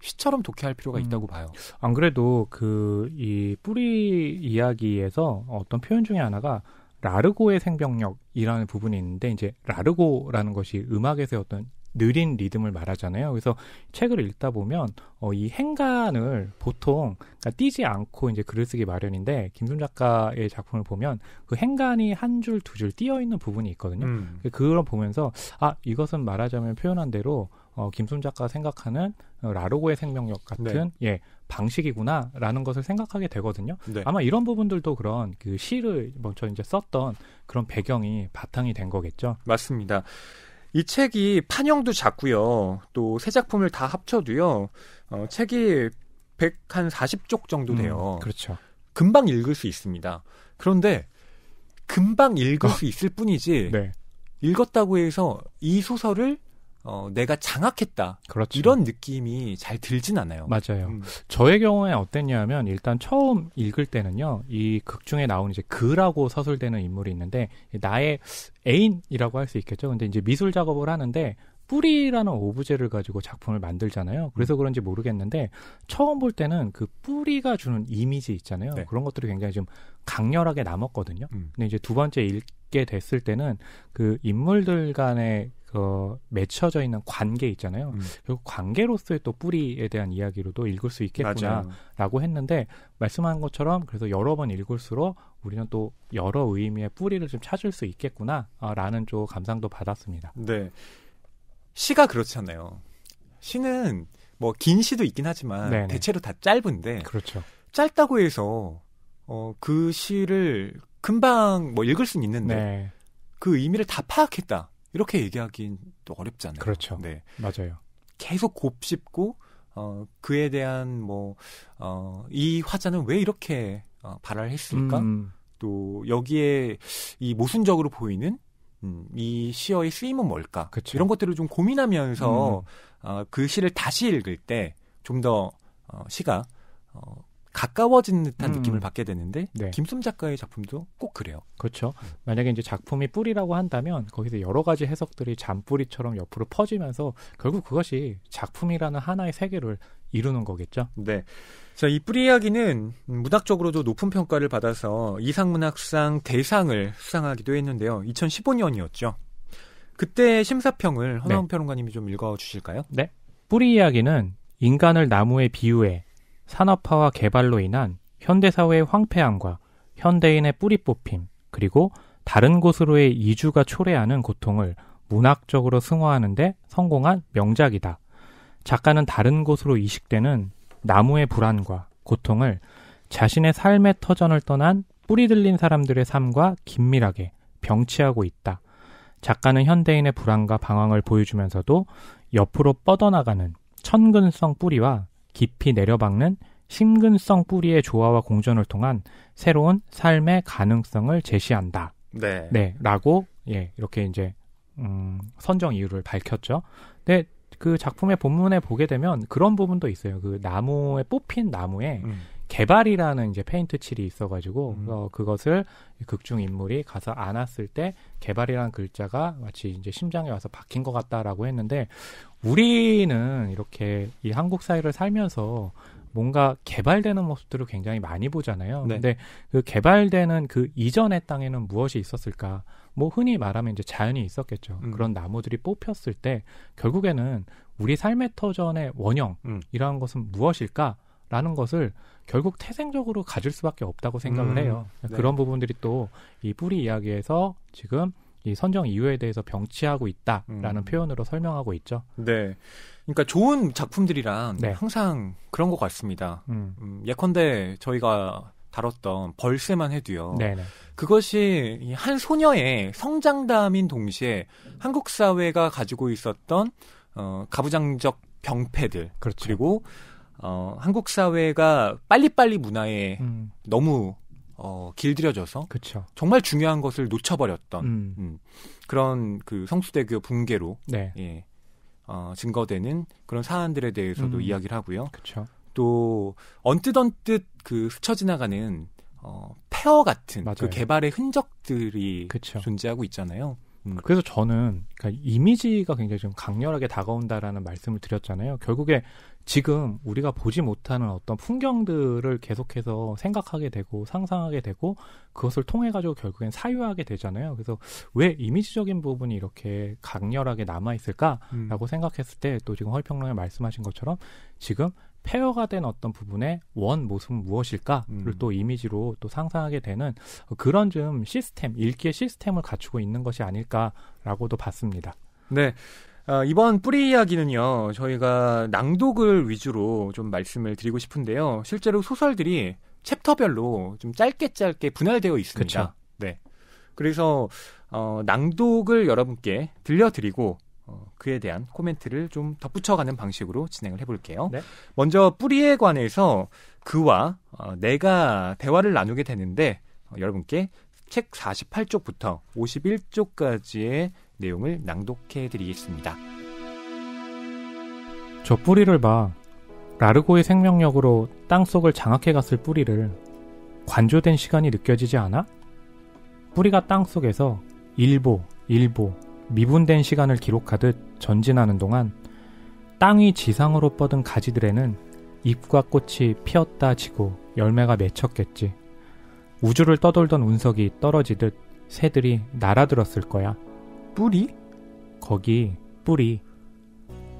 시처럼 독해할 필요가 음. 있다고 봐요. 안 그래도 그 이 뿌리 이야기에서 어떤 표현 중에 하나가 라르고의 생명력이라는 부분이 있는데 이제 라르고라는 것이 음악에서 어떤 느린 리듬을 말하잖아요. 그래서 책을 읽다 보면 어, 이 행간을 보통 그러니까 띄지 않고 이제 글을 쓰기 마련인데 김순 작가의 작품을 보면 그 행간이 한 줄 두줄 줄 띄어 있는 부분이 있거든요. 음. 그 그걸 보면서 아 이것은 말하자면 표현한 대로 어, 김순 작가가 생각하는 어, 라로고의 생명력 같은 네. 예 방식이구나라는 것을 생각하게 되거든요. 네. 아마 이런 부분들도 그런 그 시를 먼저 이제 썼던 그런 배경이 바탕이 된 거겠죠. 맞습니다. 이 책이 판형도 작고요. 또 세 작품을 다 합쳐도요. 어, 책이 100한 40쪽 정도 음, 돼요. 음, 그렇죠. 금방 읽을 수 있습니다. 그런데 금방 읽을 어? 수 있을 뿐이지 네. 읽었다고 해서 이 소설을 어, 내가 장악했다. 그렇죠. 이런 느낌이 잘 들진 않아요. 맞아요. 음. 저의 경우에 어땠냐면 일단 처음 읽을 때는요. 이 극 중에 나온 이제 그라고 서술되는 인물이 있는데 나의 애인이라고 할 수 있겠죠. 근데 이제 미술 작업을 하는데 뿌리라는 오브제를 가지고 작품을 만들잖아요. 그래서 음. 그런지 모르겠는데 처음 볼 때는 그 뿌리가 주는 이미지 있잖아요. 네. 그런 것들이 굉장히 좀 강렬하게 남았거든요. 음. 근데 이제 두 번째 읽게 됐을 때는 그 인물들 간의 그 맺혀져 있는 관계 있잖아요. 음. 그리고 관계로서의 또 뿌리에 대한 이야기로도 읽을 수 있겠구나라고 했는데 말씀한 것처럼 그래서 여러 번 읽을수록 우리는 또 여러 의미의 뿌리를 좀 찾을 수 있겠구나라는 어, 좀 감상도 받았습니다. 네. 시가 그렇잖아요. 시는 뭐 긴 시도 있긴 하지만 네네. 대체로 다 짧은데 그렇죠. 짧다고 해서 어, 그 시를 금방 뭐 읽을 수는 있는데 네. 그 의미를 다 파악했다. 이렇게 얘기하기는 또 어렵잖아요. 그렇죠. 네. 맞아요. 계속 곱씹고 어, 그에 대한 뭐, 어, 이 화자는 왜 이렇게 어, 발화를 했을까? 음. 또 여기에 이 모순적으로 보이는 음, 이 시어의 쓰임은 뭘까? 그쵸. 이런 것들을 좀 고민하면서 음. 어, 그 시를 다시 읽을 때 좀 더 어, 시가 어, 가까워진 듯한 음. 느낌을 받게 되는데 네. 김숨 작가의 작품도 꼭 그래요. 그렇죠. 만약에 이제 작품이 뿌리라고 한다면 거기서 여러 가지 해석들이 잔뿌리처럼 옆으로 퍼지면서 결국 그것이 작품이라는 하나의 세계를 이루는 거겠죠. 네. 자, 이 뿌리 이야기는 문학적으로도 높은 평가를 받아서 이상문학상 대상을 수상하기도 했는데요. 2015년이었죠. 그때 심사평을 네. 허나운 네. 평론가님이 좀 읽어 주실까요? 네. 뿌리 이야기는 인간을 나무에 비유해 산업화와 개발로 인한 현대사회의 황폐함과 현대인의 뿌리 뽑힘, 그리고 다른 곳으로의 이주가 초래하는 고통을 문학적으로 승화하는데 성공한 명작이다. 작가는 다른 곳으로 이식되는 나무의 불안과 고통을 자신의 삶의 터전을 떠난 뿌리 들린 사람들의 삶과 긴밀하게 병치하고 있다. 작가는 현대인의 불안과 방황을 보여주면서도 옆으로 뻗어나가는 천근성 뿌리와 깊이 내려박는 심근성 뿌리의 조화와 공존을 통한 새로운 삶의 가능성을 제시한다. 네. 네 라고 예, 이렇게 이제 음, 선정 이유를 밝혔죠. 근데 그 작품의 본문에 보게 되면 그런 부분도 있어요. 그 나무에 뽑힌 나무에 음. 개발이라는 이제 페인트 칠이 있어가지고 음. 어, 그것을 극중 인물이 가서 안았을 때 개발이라는 글자가 마치 이제 심장에 와서 박힌 것 같다라고 했는데 우리는 이렇게 이 한국 사회를 살면서 뭔가 개발되는 모습들을 굉장히 많이 보잖아요. 네. 근데 그 개발되는 그 이전의 땅에는 무엇이 있었을까? 뭐 흔히 말하면 이제 자연이 있었겠죠. 음. 그런 나무들이 뽑혔을 때 결국에는 우리 삶의 터전의 원형이라는 음. 것은 무엇일까? 라는 것을 결국 태생적으로 가질 수밖에 없다고 생각을 음. 해요. 네. 그런 부분들이 또 이 뿌리 이야기에서 지금 이 선정 이유에 대해서 병치하고 있다라는 음. 표현으로 설명하고 있죠. 네. 그러니까 좋은 작품들이랑 네. 항상 그런 것 같습니다. 음. 음, 예컨대 저희가 다뤘던 벌새만 해도요. 네네. 네. 그것이 한 소녀의 성장담인 동시에 한국 사회가 가지고 있었던 어, 가부장적 병폐들 그렇죠. 그리고 어, 한국 사회가 빨리빨리 문화에 음. 너무 어, 길들여져서 그쵸. 정말 중요한 것을 놓쳐버렸던 음. 음, 그런 그 성수대교 붕괴로 네. 예, 어, 증거되는 그런 사안들에 대해서도 음. 이야기를 하고요. 그쵸. 또 언뜻 언뜻 그 스쳐 지나가는 어, 폐허 같은 그 맞아요. 그 개발의 흔적들이 그쵸. 존재하고 있잖아요. 음. 그래서 저는 그니까 이미지가 굉장히 좀 강렬하게 다가온다라는 말씀을 드렸잖아요. 결국에 지금 우리가 보지 못하는 어떤 풍경들을 계속해서 생각하게 되고 상상하게 되고 그것을 통해 가지고 결국엔 사유하게 되잖아요. 그래서 왜 이미지적인 부분이 이렇게 강렬하게 남아 있을까라고 음. 생각했을 때 또 지금 헐평론에 말씀하신 것처럼 지금 폐허가 된 어떤 부분의 원 모습은 무엇일까를 음. 또 이미지로 또 상상하게 되는 그런 좀 시스템, 읽기의 시스템을 갖추고 있는 것이 아닐까라고도 봤습니다. 네. 어, 이번 뿌리 이야기는요, 저희가 낭독을 위주로 좀 말씀을 드리고 싶은데요. 실제로 소설들이 챕터별로 좀 짧게 짧게 분할되어 있습니다. 그쵸. 네. 그래서, 어, 낭독을 여러분께 들려드리고, 어, 그에 대한 코멘트를 좀 덧붙여가는 방식으로 진행을 해볼게요. 네. 먼저 뿌리에 관해서 그와 어, 내가 대화를 나누게 되는데, 어, 여러분께 책 48쪽부터 51쪽까지의 내용을 낭독해 드리겠습니다. 저 뿌리를 봐. 라르고의 생명력으로 땅속을 장악해 갔을 뿌리를 관조된 시간이 느껴지지 않아? 뿌리가 땅속에서 일보, 일보, 미분된 시간을 기록하듯 전진하는 동안 땅이 지상으로 뻗은 가지들에는 잎과 꽃이 피었다 지고 열매가 맺혔겠지. 우주를 떠돌던 운석이 떨어지듯 새들이 날아들었을 거야. 뿌리? 거기 뿌리.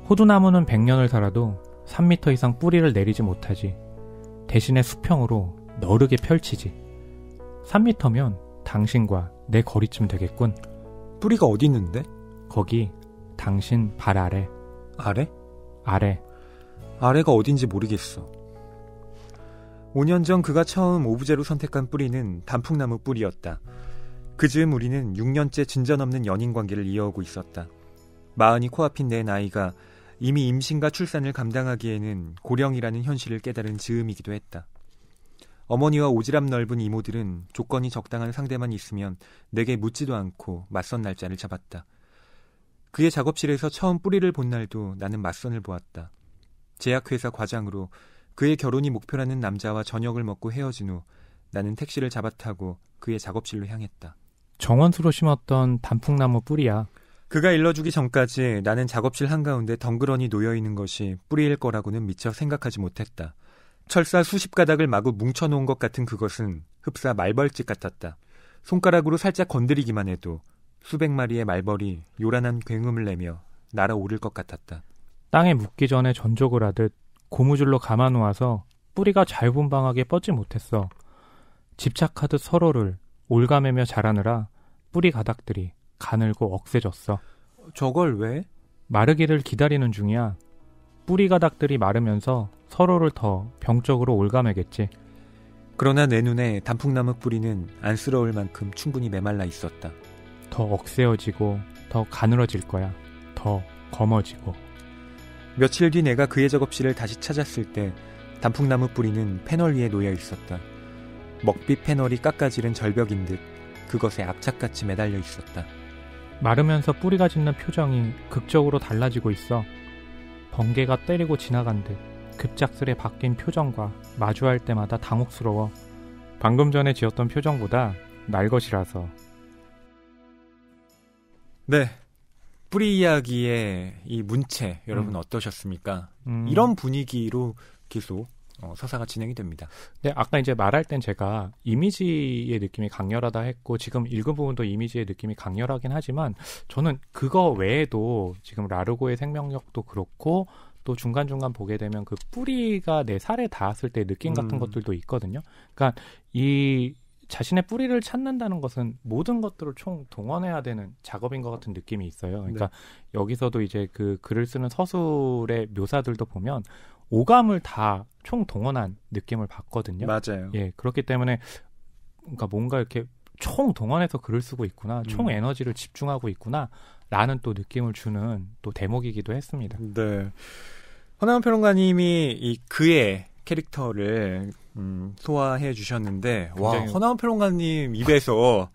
호두나무는 100년을 살아도 3미터 이상 뿌리를 내리지 못하지. 대신에 수평으로 너르게 펼치지. 3미터면 당신과 내 거리쯤 되겠군. 뿌리가 어디 있는데? 거기 당신 발 아래. 아래? 아래. 아래가 어딘지 모르겠어. 5년 전 그가 처음 오브제로 선택한 뿌리는 단풍나무 뿌리였다. 그 즈음 우리는 6년째 진전 없는 연인 관계를 이어오고 있었다. 마흔이 코앞인 내 나이가 이미 임신과 출산을 감당하기에는 고령이라는 현실을 깨달은 즈음이기도 했다. 어머니와 오지랖 넓은 이모들은 조건이 적당한 상대만 있으면 내게 묻지도 않고 맞선 날짜를 잡았다. 그의 작업실에서 처음 뿌리를 본 날도 나는 맞선을 보았다. 제약회사 과장으로 그의 결혼이 목표라는 남자와 저녁을 먹고 헤어진 후 나는 택시를 잡아타고 그의 작업실로 향했다. 정원수로 심었던 단풍나무 뿌리야. 그가 일러주기 전까지 나는 작업실 한가운데 덩그러니 놓여있는 것이 뿌리일 거라고는 미처 생각하지 못했다. 철사 수십 가닥을 마구 뭉쳐놓은 것 같은 그것은 흡사 말벌집 같았다. 손가락으로 살짝 건드리기만 해도 수백 마리의 말벌이 요란한 굉음을 내며 날아오를 것 같았다. 땅에 묻기 전에 전족을 하듯 고무줄로 감아 놓아서 뿌리가 자유분방하게 뻗지 못했어. 집착하듯 서로를 올가매며 자라느라 뿌리 가닥들이 가늘고 억세졌어. 저걸 왜? 마르기를 기다리는 중이야. 뿌리 가닥들이 마르면서 서로를 더 병적으로 올가매겠지. 그러나 내 눈에 단풍나무 뿌리는 안쓰러울 만큼 충분히 메말라 있었다. 더 억세어지고 더 가늘어질 거야. 더 검어지고. 며칠 뒤 내가 그의 작업실을 다시 찾았을 때 단풍나무 뿌리는 패널 위에 놓여 있었다. 먹비패널이 깎아지른 절벽인 듯 그것에 압착같이 매달려 있었다. 마르면서 뿌리가 짓는 표정이 극적으로 달라지고 있어 번개가 때리고 지나간 듯 급작스레 바뀐 표정과 마주할 때마다 당혹스러워 방금 전에 지었던 표정보다 날 것이라서 네 뿌리 이야기의 이 문체 여러분 음. 어떠셨습니까? 음. 이런 분위기로 계속 어, 서사가 진행이 됩니다. 네, 아까 이제 말할 땐 제가 이미지의 느낌이 강렬하다 했고 지금 읽은 부분도 이미지의 느낌이 강렬하긴 하지만 저는 그거 외에도 지금 라르고의 생명력도 그렇고 또 중간중간 보게 되면 그 뿌리가 내 살에 닿았을 때 느낌 같은 음. 것들도 있거든요. 그러니까 이 자신의 뿌리를 찾는다는 것은 모든 것들을 총 동원해야 되는 작업인 것 같은 느낌이 있어요. 그러니까 네. 여기서도 이제 그 글을 쓰는 서술의 묘사들도 보면 오감을 다 총동원한 느낌을 받거든요. 맞아요. 예, 그렇기 때문에 그러니까 뭔가 이렇게 총 동원해서 글을 쓰고 있구나, 음. 총 에너지를 집중하고 있구나라는 또 느낌을 주는 또 대목이기도 했습니다. 네. 허나운 평론가님이 이 그의 캐릭터를 음, 소화해 주셨는데 굉장히... 와허나 평론가님 입에서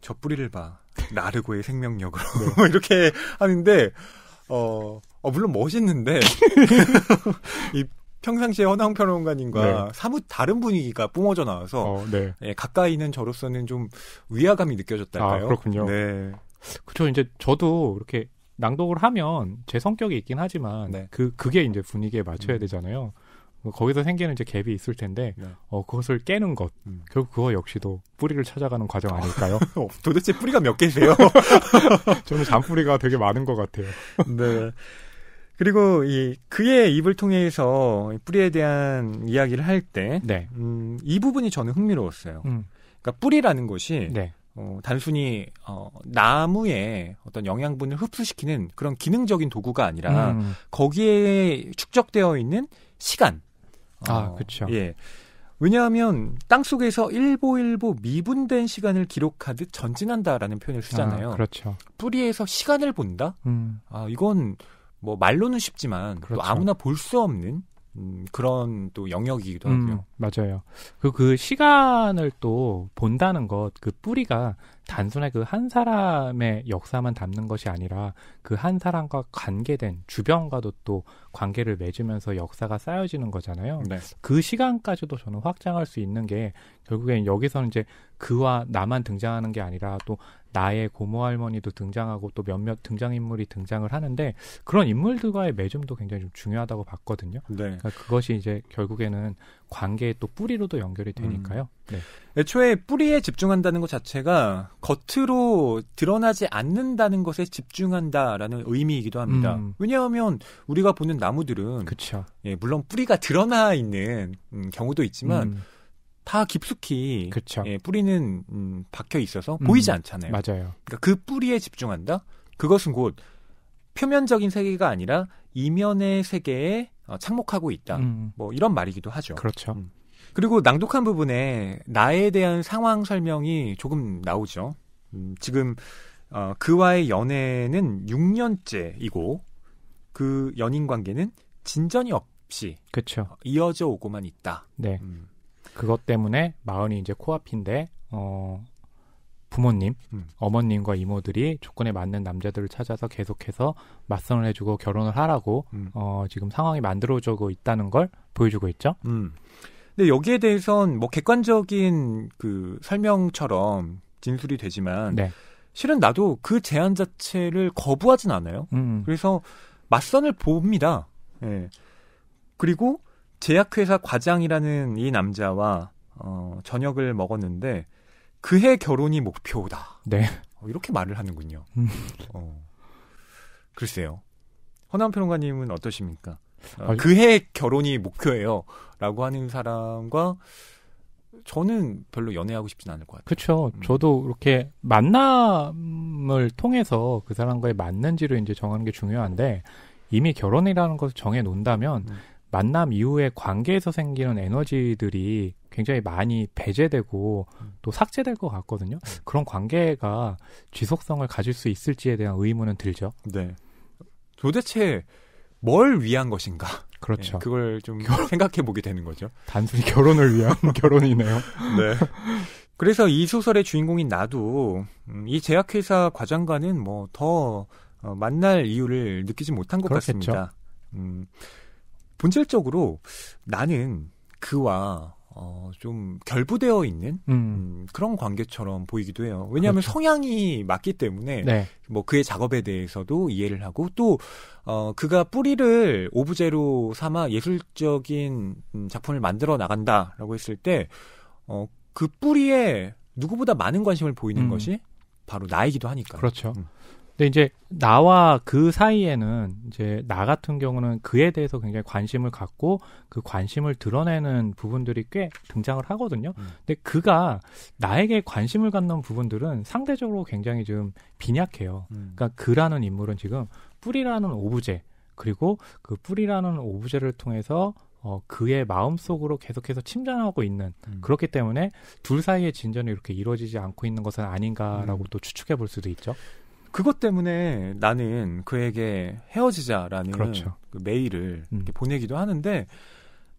저 뿌리를 봐 나르고의 생명력으로 네. 뭐 이렇게 하는데 어 어, 물론 멋있는데 이 평상시에 허나홍 평론가님과 네. 사뭇 다른 분위기가 뿜어져 나와서 어, 네. 예, 가까이 있는 저로서는 좀 위화감이 느껴졌달까요? 아, 그렇군요. 네. 그렇죠. 이제 저도 이렇게 낭독을 하면 제 성격이 있긴 하지만 네. 그 그게 이제 분위기에 맞춰야 음. 되잖아요. 뭐 거기서 생기는 이제 갭이 있을 텐데 네. 어, 그것을 깨는 것 음. 결국 그거 역시도 뿌리를 찾아가는 과정 아닐까요? 어, 도대체 뿌리가 몇 개세요? 저는 잔뿌리가 되게 많은 것 같아요. 네. 그리고 이 그의 입을 통해서 뿌리에 대한 이야기를 할때 네. 음, 이 부분이 저는 흥미로웠어요. 음. 그러니까 뿌리라는 것이 네. 어, 단순히 어, 나무에 어떤 영양분을 흡수시키는 그런 기능적인 도구가 아니라 음. 음. 거기에 축적되어 있는 시간. 아, 어, 아, 그렇죠. 예. 왜냐하면 땅 속에서 일보일보 미분된 시간을 기록하듯 전진한다라는 표현을 쓰잖아요. 아, 그렇죠. 뿌리에서 시간을 본다. 음. 아 이건 뭐 말로는 쉽지만 그렇죠. 또 아무나 볼 수 없는 음, 그런 또 영역이기도 음, 하고요. 맞아요. 그, 그 시간을 또 본다는 것, 그 뿌리가 단순히 그 한 사람의 역사만 담는 것이 아니라 그 한 사람과 관계된 주변과도 또 관계를 맺으면서 역사가 쌓여지는 거잖아요. 네. 그 시간까지도 저는 확장할 수 있는 게 결국엔 여기서는 이제 그와 나만 등장하는 게 아니라 또 나의 고모 할머니도 등장하고 또 몇몇 등장인물이 등장을 하는데 그런 인물들과의 매점도 굉장히 좀 중요하다고 봤거든요. 네. 그러니까 그것이 이제 결국에는 관계의 또 뿌리로도 연결이 되니까요. 음. 네. 애초에 뿌리에 집중한다는 것 자체가 겉으로 드러나지 않는다는 것에 집중한다라는 의미이기도 합니다. 음. 왜냐하면 우리가 보는 나무들은 그쵸. 예, 물론 뿌리가 드러나 있는 음, 경우도 있지만 음. 다 깊숙이 그쵸. 예, 뿌리는 음, 박혀 있어서 음, 보이지 않잖아요. 맞아요. 그러니까 그 뿌리에 집중한다. 그것은 곧 표면적인 세계가 아니라 이면의 세계에 어, 착목하고 있다. 음. 뭐 이런 말이기도 하죠. 그렇죠. 음. 그리고 낭독한 부분에 나에 대한 상황 설명이 조금 나오죠. 음, 지금 어, 그와의 연애는 6년째이고 그 연인 관계는 진전이 없이 그쵸. 이어져 오고만 있다. 네. 음. 그것 때문에 마흔이 이제 코앞인데 어 부모님, 음. 어머님과 이모들이 조건에 맞는 남자들을 찾아서 계속해서 맞선을 해주고 결혼을 하라고 음. 어, 지금 상황이 만들어지고 있다는 걸 보여주고 있죠. 음. 근데 여기에 대해선 뭐 객관적인 그 설명처럼 진술이 되지만 네. 실은 나도 그 제안 자체를 거부하진 않아요. 음. 그래서 맞선을 봅니다. 예. 그리고 제약회사 과장이라는 이 남자와 어, 저녁을 먹었는데 그해 결혼이 목표다. 네. 어, 이렇게 말을 하는군요. 음. 어, 글쎄요. 허남 평론가님은 어떠십니까? 어, 아, 그해 결혼이 목표예요. 라고 하는 사람과 저는 별로 연애하고 싶진 않을 것 같아요. 그렇죠. 음. 저도 이렇게 만남을 통해서 그 사람과의 맞는지를 이제 정하는 게 중요한데 이미 결혼이라는 것을 정해 놓는다면 음. 만남 이후에 관계에서 생기는 에너지들이 굉장히 많이 배제되고 음. 또 삭제될 것 같거든요. 네. 그런 관계가 지속성을 가질 수 있을지에 대한 의문은 들죠. 네. 도대체 뭘 위한 것인가? 그렇죠. 네, 그걸 좀 생각해 보게 되는 거죠. 단순히 결혼을 위한 결혼이네요. 네. 그래서 이 소설의 주인공인 나도 음, 이 제약회사 과장과는 뭐더 어, 만날 이유를 느끼지 못한 것 그렇겠죠. 같습니다. 음, 본질적으로 나는 그와 어, 좀 결부되어 있는 음. 음, 그런 관계처럼 보이기도 해요. 왜냐하면 그렇죠. 성향이 맞기 때문에 네. 뭐 그의 작업에 대해서도 이해를 하고 또 어, 그가 뿌리를 오브제로 삼아 예술적인 음, 작품을 만들어 나간다라고 했을 때 어, 그 뿌리에 누구보다 많은 관심을 보이는 음. 것이 바로 나이기도 하니까. 그렇죠. 음. 근데 이제 나와 그 사이에는 이제 나 같은 경우는 그에 대해서 굉장히 관심을 갖고 그 관심을 드러내는 부분들이 꽤 등장을 하거든요. 음. 근데 그가 나에게 관심을 갖는 부분들은 상대적으로 굉장히 좀 빈약해요. 음. 그러니까 그라는 인물은 지금 뿌리라는 오브제 그리고 그 뿌리라는 오브제를 통해서 어, 그의 마음속으로 계속해서 침전하고 있는 음. 그렇기 때문에 둘 사이의 진전이 이렇게 이루어지지 않고 있는 것은 아닌가라고 음. 또 추측해 볼 수도 있죠. 그것 때문에 나는 그에게 헤어지자라는 그렇죠. 그 메일을 음. 보내기도 하는데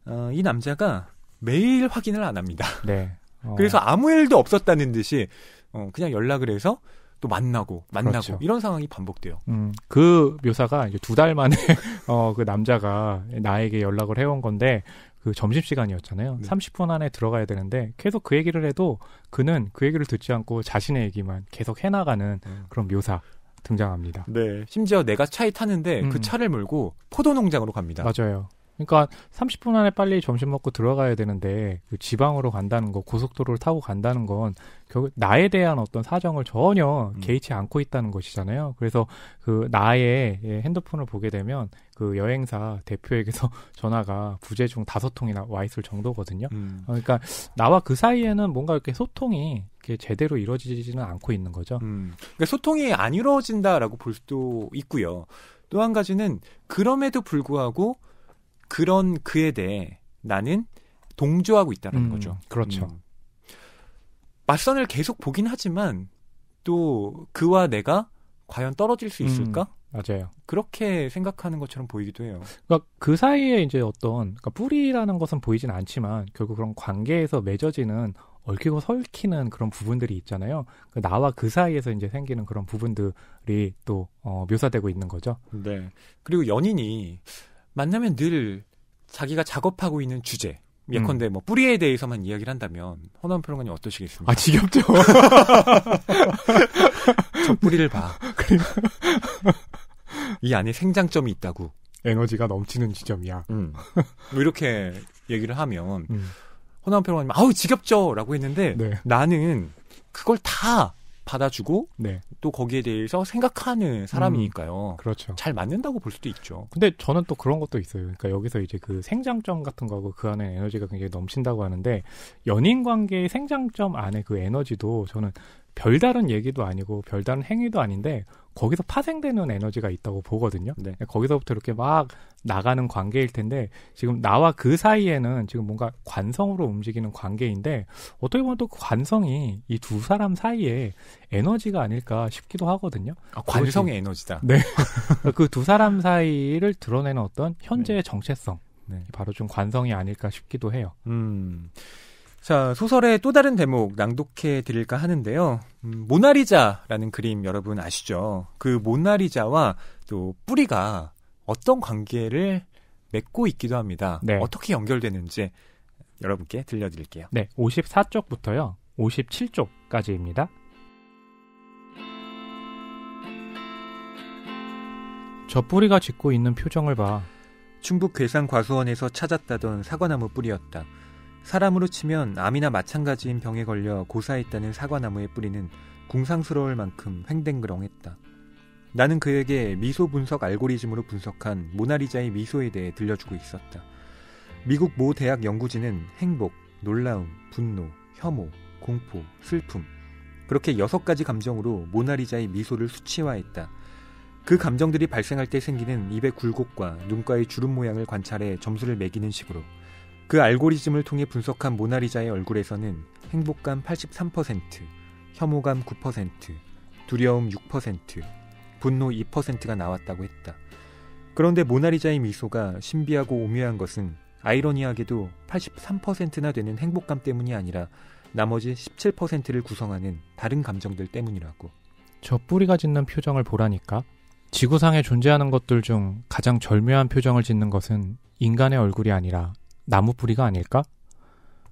어, 이 남자가 메일 확인을 안 합니다. 네. 어. 그래서 아무 일도 없었다는 듯이 어, 그냥 연락을 해서 또 만나고 만나고 그렇죠. 이런 상황이 반복돼요. 음, 그 묘사가 이두달 만에 어, 그 남자가 나에게 연락을 해온 건데 그 점심 시간이었잖아요. 네. 30분 안에 들어가야 되는데 계속 그 얘기를 해도 그는 그 얘기를 듣지 않고 자신의 얘기만 계속 해나가는 음. 그런 묘사 등장합니다. 네. 심지어 내가 차에 타는데 그 음. 그 차를 몰고 포도 농장으로 갑니다. 맞아요. 그러니까 30분 안에 빨리 점심 먹고 들어가야 되는데 그 지방으로 간다는 거, 고속도로를 타고 간다는 건 결국 나에 대한 어떤 사정을 전혀 음. 개의치 않고 있다는 것이잖아요. 그래서 그 나의 예, 핸드폰을 보게 되면 그 여행사 대표에게서 전화가 부재 중 다섯 통이나 와 있을 정도거든요. 음. 어, 그러니까 나와 그 사이에는 뭔가 이렇게 소통이 이렇게 제대로 이루어지지는 않고 있는 거죠. 음. 그러니까 소통이 안 이루어진다라고 볼 수도 있고요. 또 한 가지는 그럼에도 불구하고 그런 그에 대해 나는 동조하고 있다는 음, 거죠. 그렇죠. 음. 맞선을 계속 보긴 하지만 또 그와 내가 과연 떨어질 수 음, 있을까? 음, 맞아요. 그렇게 생각하는 것처럼 보이기도 해요. 그러니까 그 사이에 이제 어떤 그러니까 뿌리라는 것은 보이진 않지만 결국 그런 관계에서 맺어지는 얽히고 설키는 그런 부분들이 있잖아요. 그 나와 그 사이에서 이제 생기는 그런 부분들이 또 어, 묘사되고 있는 거죠. 네. 그리고 연인이 만나면 늘 자기가 작업하고 있는 주제 예컨대 음. 뭐 뿌리에 대해서만 이야기를 한다면 허나운 평론가님 어떠시겠습니까? 아 지겹죠. 저 뿌리를 봐. 그리고 이 안에 생장점이 있다고. 에너지가 넘치는 지점이야. 음. 뭐 이렇게 얘기를 하면 음. 허나운 평론가님 아우 지겹죠라고 했는데 네. 나는 그걸 다 받아주고 네. 또 거기에 대해서 생각하는 사람이니까요. 음, 그렇죠. 잘 맞는다고 볼 수도 있죠. 근데 저는 또 그런 것도 있어요. 그러니까 여기서 이제 그 생장점 같은 거하고 그 안에 에너지가 굉장히 넘친다고 하는데 연인 관계의 생장점 안에 그 에너지도 저는 별다른 얘기도 아니고 별다른 행위도 아닌데 거기서 파생되는 에너지가 있다고 보거든요. 네. 네. 거기서부터 이렇게 막 나가는 관계일 텐데 지금 나와 그 사이에는 지금 뭔가 관성으로 움직이는 관계인데 어떻게 보면 또 그 관성이 이 두 사람 사이에 에너지가 아닐까 싶기도 하거든요. 아, 관성의 에너지다. 네. 그 두 사람 사이를 드러내는 어떤 현재의 네. 정체성. 네. 바로 좀 관성이 아닐까 싶기도 해요. 음. 자, 소설의 또 다른 대목 낭독해 드릴까 하는데요. 음, 모나리자라는 그림 여러분 아시죠? 그 모나리자와 또 뿌리가 어떤 관계를 맺고 있기도 합니다. 네. 어떻게 연결되는지 여러분께 들려드릴게요. 네, 54쪽부터요. 57쪽까지입니다. 저 뿌리가 짓고 있는 표정을 봐. 충북 괴산 과수원에서 찾았다던 사과나무 뿌리였다. 사람으로 치면 암이나 마찬가지인 병에 걸려 고사했다는 사과나무의 뿌리는 궁상스러울 만큼 횡댕그렁했다. 나는 그에게 미소 분석 알고리즘으로 분석한 모나리자의 미소에 대해 들려주고 있었다. 미국 모 대학 연구진은 행복, 놀라움, 분노, 혐오, 공포, 슬픔 그렇게 여섯 가지 감정으로 모나리자의 미소를 수치화했다. 그 감정들이 발생할 때 생기는 입의 굴곡과 눈가의 주름 모양을 관찰해 점수를 매기는 식으로 그 알고리즘을 통해 분석한 모나리자의 얼굴에서는 행복감 83%, 혐오감 9%, 두려움 6%, 분노 2%가 나왔다고 했다. 그런데 모나리자의 미소가 신비하고 오묘한 것은 아이러니하게도 83%나 되는 행복감 때문이 아니라 나머지 17%를 구성하는 다른 감정들 때문이라고. 저 뿌리가 짓는 표정을 보라니까. 지구상에 존재하는 것들 중 가장 절묘한 표정을 짓는 것은 인간의 얼굴이 아니라 나무 뿌리가 아닐까?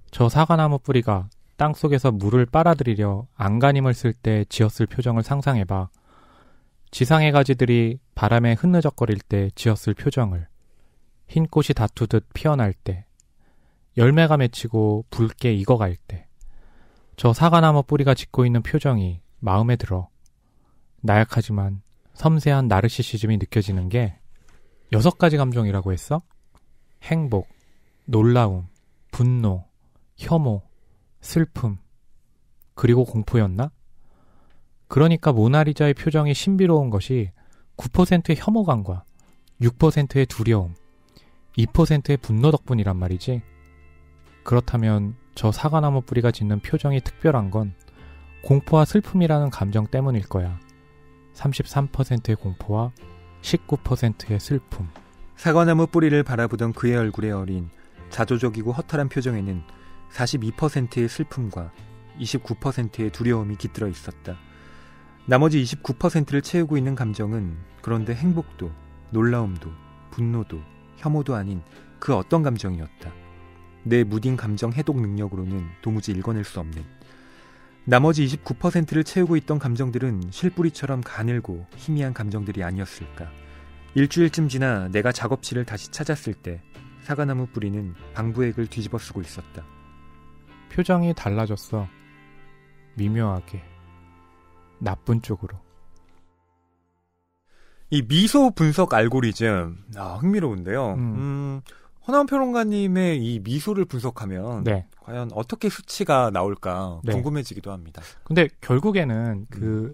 저 사과나무 뿌리가 땅 속에서 물을 빨아들이려 안간힘을 쓸 때 지었을 표정을 상상해봐. 지상의 가지들이 바람에 흐느적거릴 때 지었을 표정을. 흰 꽃이 다투듯 피어날 때. 열매가 맺히고 붉게 익어갈 때. 저 사과나무 뿌리가 짓고 있는 표정이 마음에 들어. 나약하지만 섬세한 나르시시즘이 느껴지는 게 여섯 가지 감정이라고 했어? 행복, 놀라움, 분노, 혐오, 슬픔, 그리고 공포였나? 그러니까 모나리자의 표정이 신비로운 것이 9%의 혐오감과 6%의 두려움, 2%의 분노 덕분이란 말이지. 그렇다면 저 사과나무 뿌리가 짓는 표정이 특별한 건 공포와 슬픔이라는 감정 때문일 거야. 33%의 공포와 19%의 슬픔. 사과나무 뿌리를 바라보던 그의 얼굴의 어린 자조적이고 허탈한 표정에는 42%의 슬픔과 29%의 두려움이 깃들어 있었다. 나머지 29%를 채우고 있는 감정은 그런데 행복도, 놀라움도, 분노도, 혐오도 아닌 그 어떤 감정이었다. 내 무딘 감정 해독 능력으로는 도무지 읽어낼 수 없는. 나머지 29%를 채우고 있던 감정들은 실뿌리처럼 가늘고 희미한 감정들이 아니었을까. 일주일쯤 지나 내가 작업실을 다시 찾았을 때 사과나무 뿌리는 방부액을 뒤집어 쓰고 있었다. 표정이 달라졌어. 미묘하게. 나쁜 쪽으로. 이 미소 분석 알고리즘, 아, 흥미로운데요. 음. 음, 허나운 평론가님의 이 미소를 분석하면, 네. 과연 어떻게 수치가 나올까 네. 궁금해지기도 합니다. 근데 결국에는 그 음.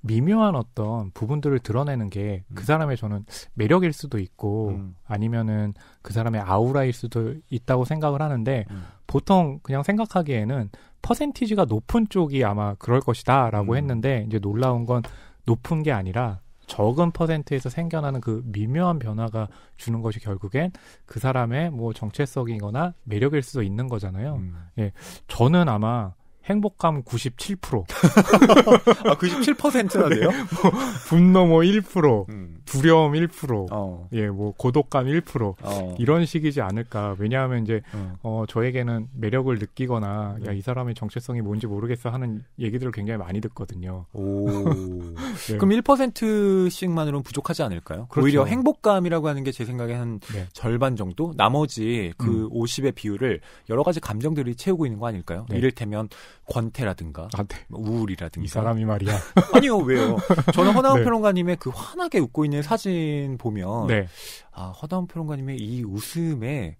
미묘한 어떤 부분들을 드러내는 게그 음. 사람의 저는 매력일 수도 있고 음. 아니면은 그 사람의 아우라일 수도 있다고 생각을 하는데 음. 보통 그냥 생각하기에는 퍼센티지가 높은 쪽이 아마 그럴 것이다라고 음. 했는데 이제 놀라운 건 높은 게 아니라 적은 퍼센트에서 생겨나는 그 미묘한 변화가 주는 것이 결국엔 그 사람의 뭐 정체성이거나 매력일 수도 있는 거잖아요. 음. 예. 저는 아마 행복감 97%. 아, 9 7라 돼요? 네, 뭐, 분노 뭐 1%, 음. 두려움 1%, 어. 예, 뭐 고독감 1%. 어. 이런 식이지 않을까. 왜냐하면 이제 음. 어, 저에게는 매력을 느끼거나 음. 야, 이 사람의 정체성이 뭔지 모르겠어 하는 얘기들을 굉장히 많이 듣거든요. 오. 네. 그럼 1%씩만으로는 부족하지 않을까요? 그렇죠. 오히려 행복감이라고 하는 게 제 생각에 한 네. 절반 정도? 나머지 그 50의 음. 비율을 여러 가지 감정들이 채우고 있는 거 아닐까요? 네. 이를테면 권태라든가 아, 네. 뭐 우울이라든가 이 사람이 말이야 아니요 왜요 저는 허다운 네. 평론가님의 그 환하게 웃고 있는 사진 보면 네. 아 허다운 평론가님의 이 웃음에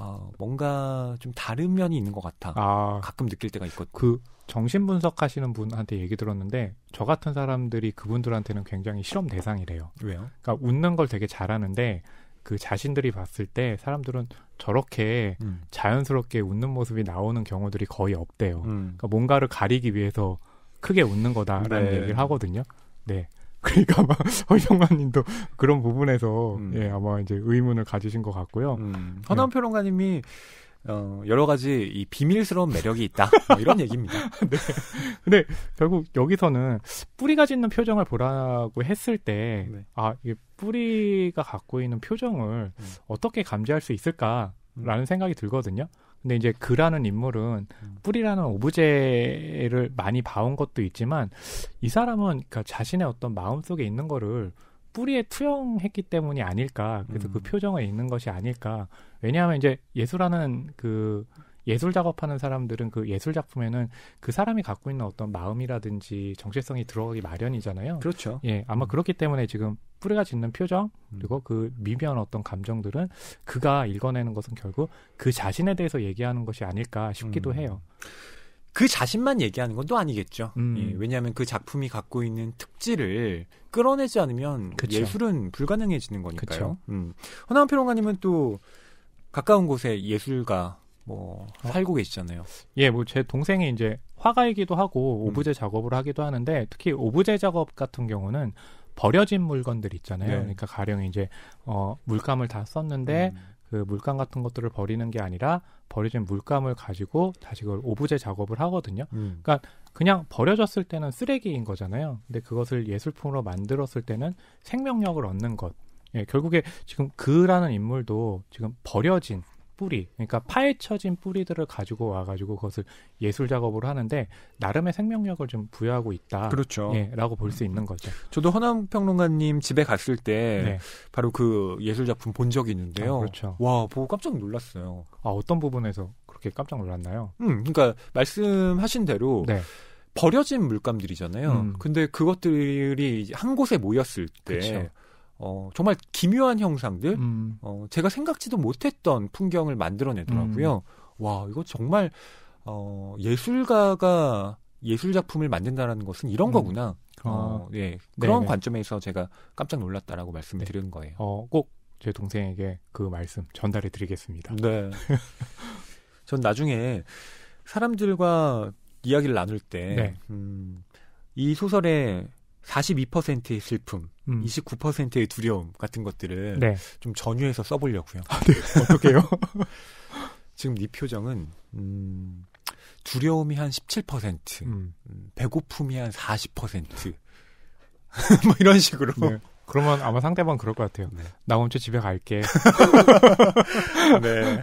아, 뭔가 좀 다른 면이 있는 것 같아 아, 가끔 느낄 때가 있거든요 그 정신 분석하시는 분한테 얘기 들었는데 저 같은 사람들이 그분들한테는 굉장히 실험 대상이래요 왜요 그러니까 웃는 걸 되게 잘하는데 그 자신들이 봤을 때 사람들은 저렇게 음. 자연스럽게 웃는 모습이 나오는 경우들이 거의 없대요. 음. 그러니까 뭔가를 가리기 위해서 크게 웃는 거다라는 네. 얘기를 하거든요. 네. 그러니까 아마 허정환님도 그런 부분에서 음. 예 아마 이제 의문을 가지신 것 같고요. 음. 네. 허남 표론가님이 어, 여러 가지 이 비밀스러운 매력이 있다. 뭐 이런 얘기입니다. 네. 근데 결국 여기서는 뿌리가 짓는 표정을 보라고 했을 때, 네. 아, 이게 뿌리가 갖고 있는 표정을 음. 어떻게 감지할 수 있을까라는 음. 생각이 들거든요. 근데 이제 그라는 인물은 음. 뿌리라는 오브제를 많이 봐온 것도 있지만 이 사람은 그 자신의 어떤 마음 속에 있는 거를 뿌리에 투영했기 때문이 아닐까. 그래서 그 음. 그 표정에 있는 것이 아닐까. 왜냐하면 이제 예술하는 그 예술 작업하는 사람들은 그 예술 작품에는 그 사람이 갖고 있는 어떤 마음이라든지 정체성이 들어가기 마련이잖아요. 그렇죠. 예, 아마 음. 그렇기 때문에 지금 뿌리가 짓는 표정 음. 그리고 그 미묘한 어떤 감정들은 그가 읽어내는 것은 결국 그 자신에 대해서 얘기하는 것이 아닐까 싶기도 음. 해요. 그 자신만 얘기하는 건 또 아니겠죠. 음. 예, 왜냐하면 그 작품이 갖고 있는 특질을 끌어내지 않으면 그쵸. 예술은 불가능해지는 거니까요. 음. 허나은 평론가님은 또 가까운 곳에 예술가 뭐 어? 살고 계시잖아요. 예, 뭐 제 동생이 이제 화가이기도 하고 음. 오브제 음. 작업을 하기도 하는데 특히 오브제 작업 같은 경우는 버려진 물건들 있잖아요. 네. 그러니까 가령 이제 어 물감을 다 썼는데 음. 그 물감 같은 것들을 버리는 게 아니라 버려진 물감을 가지고 다시 그걸 오브제 작업을 하거든요. 음. 그러니까 그냥 버려졌을 때는 쓰레기인 거잖아요. 근데 그것을 예술품으로 만들었을 때는 생명력을 얻는 것. 예, 결국에 지금 그라는 인물도 지금 버려진 뿌리, 그러니까 파헤쳐진 뿌리들을 가지고 와가지고 그것을 예술 작업으로 하는데 나름의 생명력을 좀 부여하고 있다. 그렇죠. 예, 라고 볼 수 있는 거죠. 저도 허남 평론가님 집에 갔을 때 네. 바로 그 예술 작품 본 적이 있는데요. 아, 그렇죠. 와 보고 깜짝 놀랐어요. 아 어떤 부분에서 그렇게 깜짝 놀랐나요? 음, 그러니까 말씀하신 대로. 네. 버려진 물감들이잖아요. 음. 근데 그것들이 한 곳에 모였을 때 그쵸. 어, 정말 기묘한 형상들, 음. 어, 제가 생각지도 못했던 풍경을 만들어내더라고요. 음. 와, 이거 정말, 어, 예술가가 예술 작품을 만든다는 것은 이런 음. 거구나. 어. 어, 예. 그런 네네. 관점에서 제가 깜짝 놀랐다라고 말씀을 네. 드린 거예요. 어, 꼭 제 동생에게 그 말씀 전달해 드리겠습니다. 네. 전 나중에 사람들과 이야기를 나눌 때, 네. 음, 이 소설의 42%의 슬픔, 음. 29%의 두려움 같은 것들을 네. 좀 전유해서 써보려고요. 아, 네. 어떻게요? 지금 네 표정은 음, 두려움이 한 17%, 음. 음. 배고픔이 한 40%, 뭐 이런 식으로. 네. 그러면 아마 상대방 그럴 것 같아요. 네. 나 먼저 집에 갈게. 네.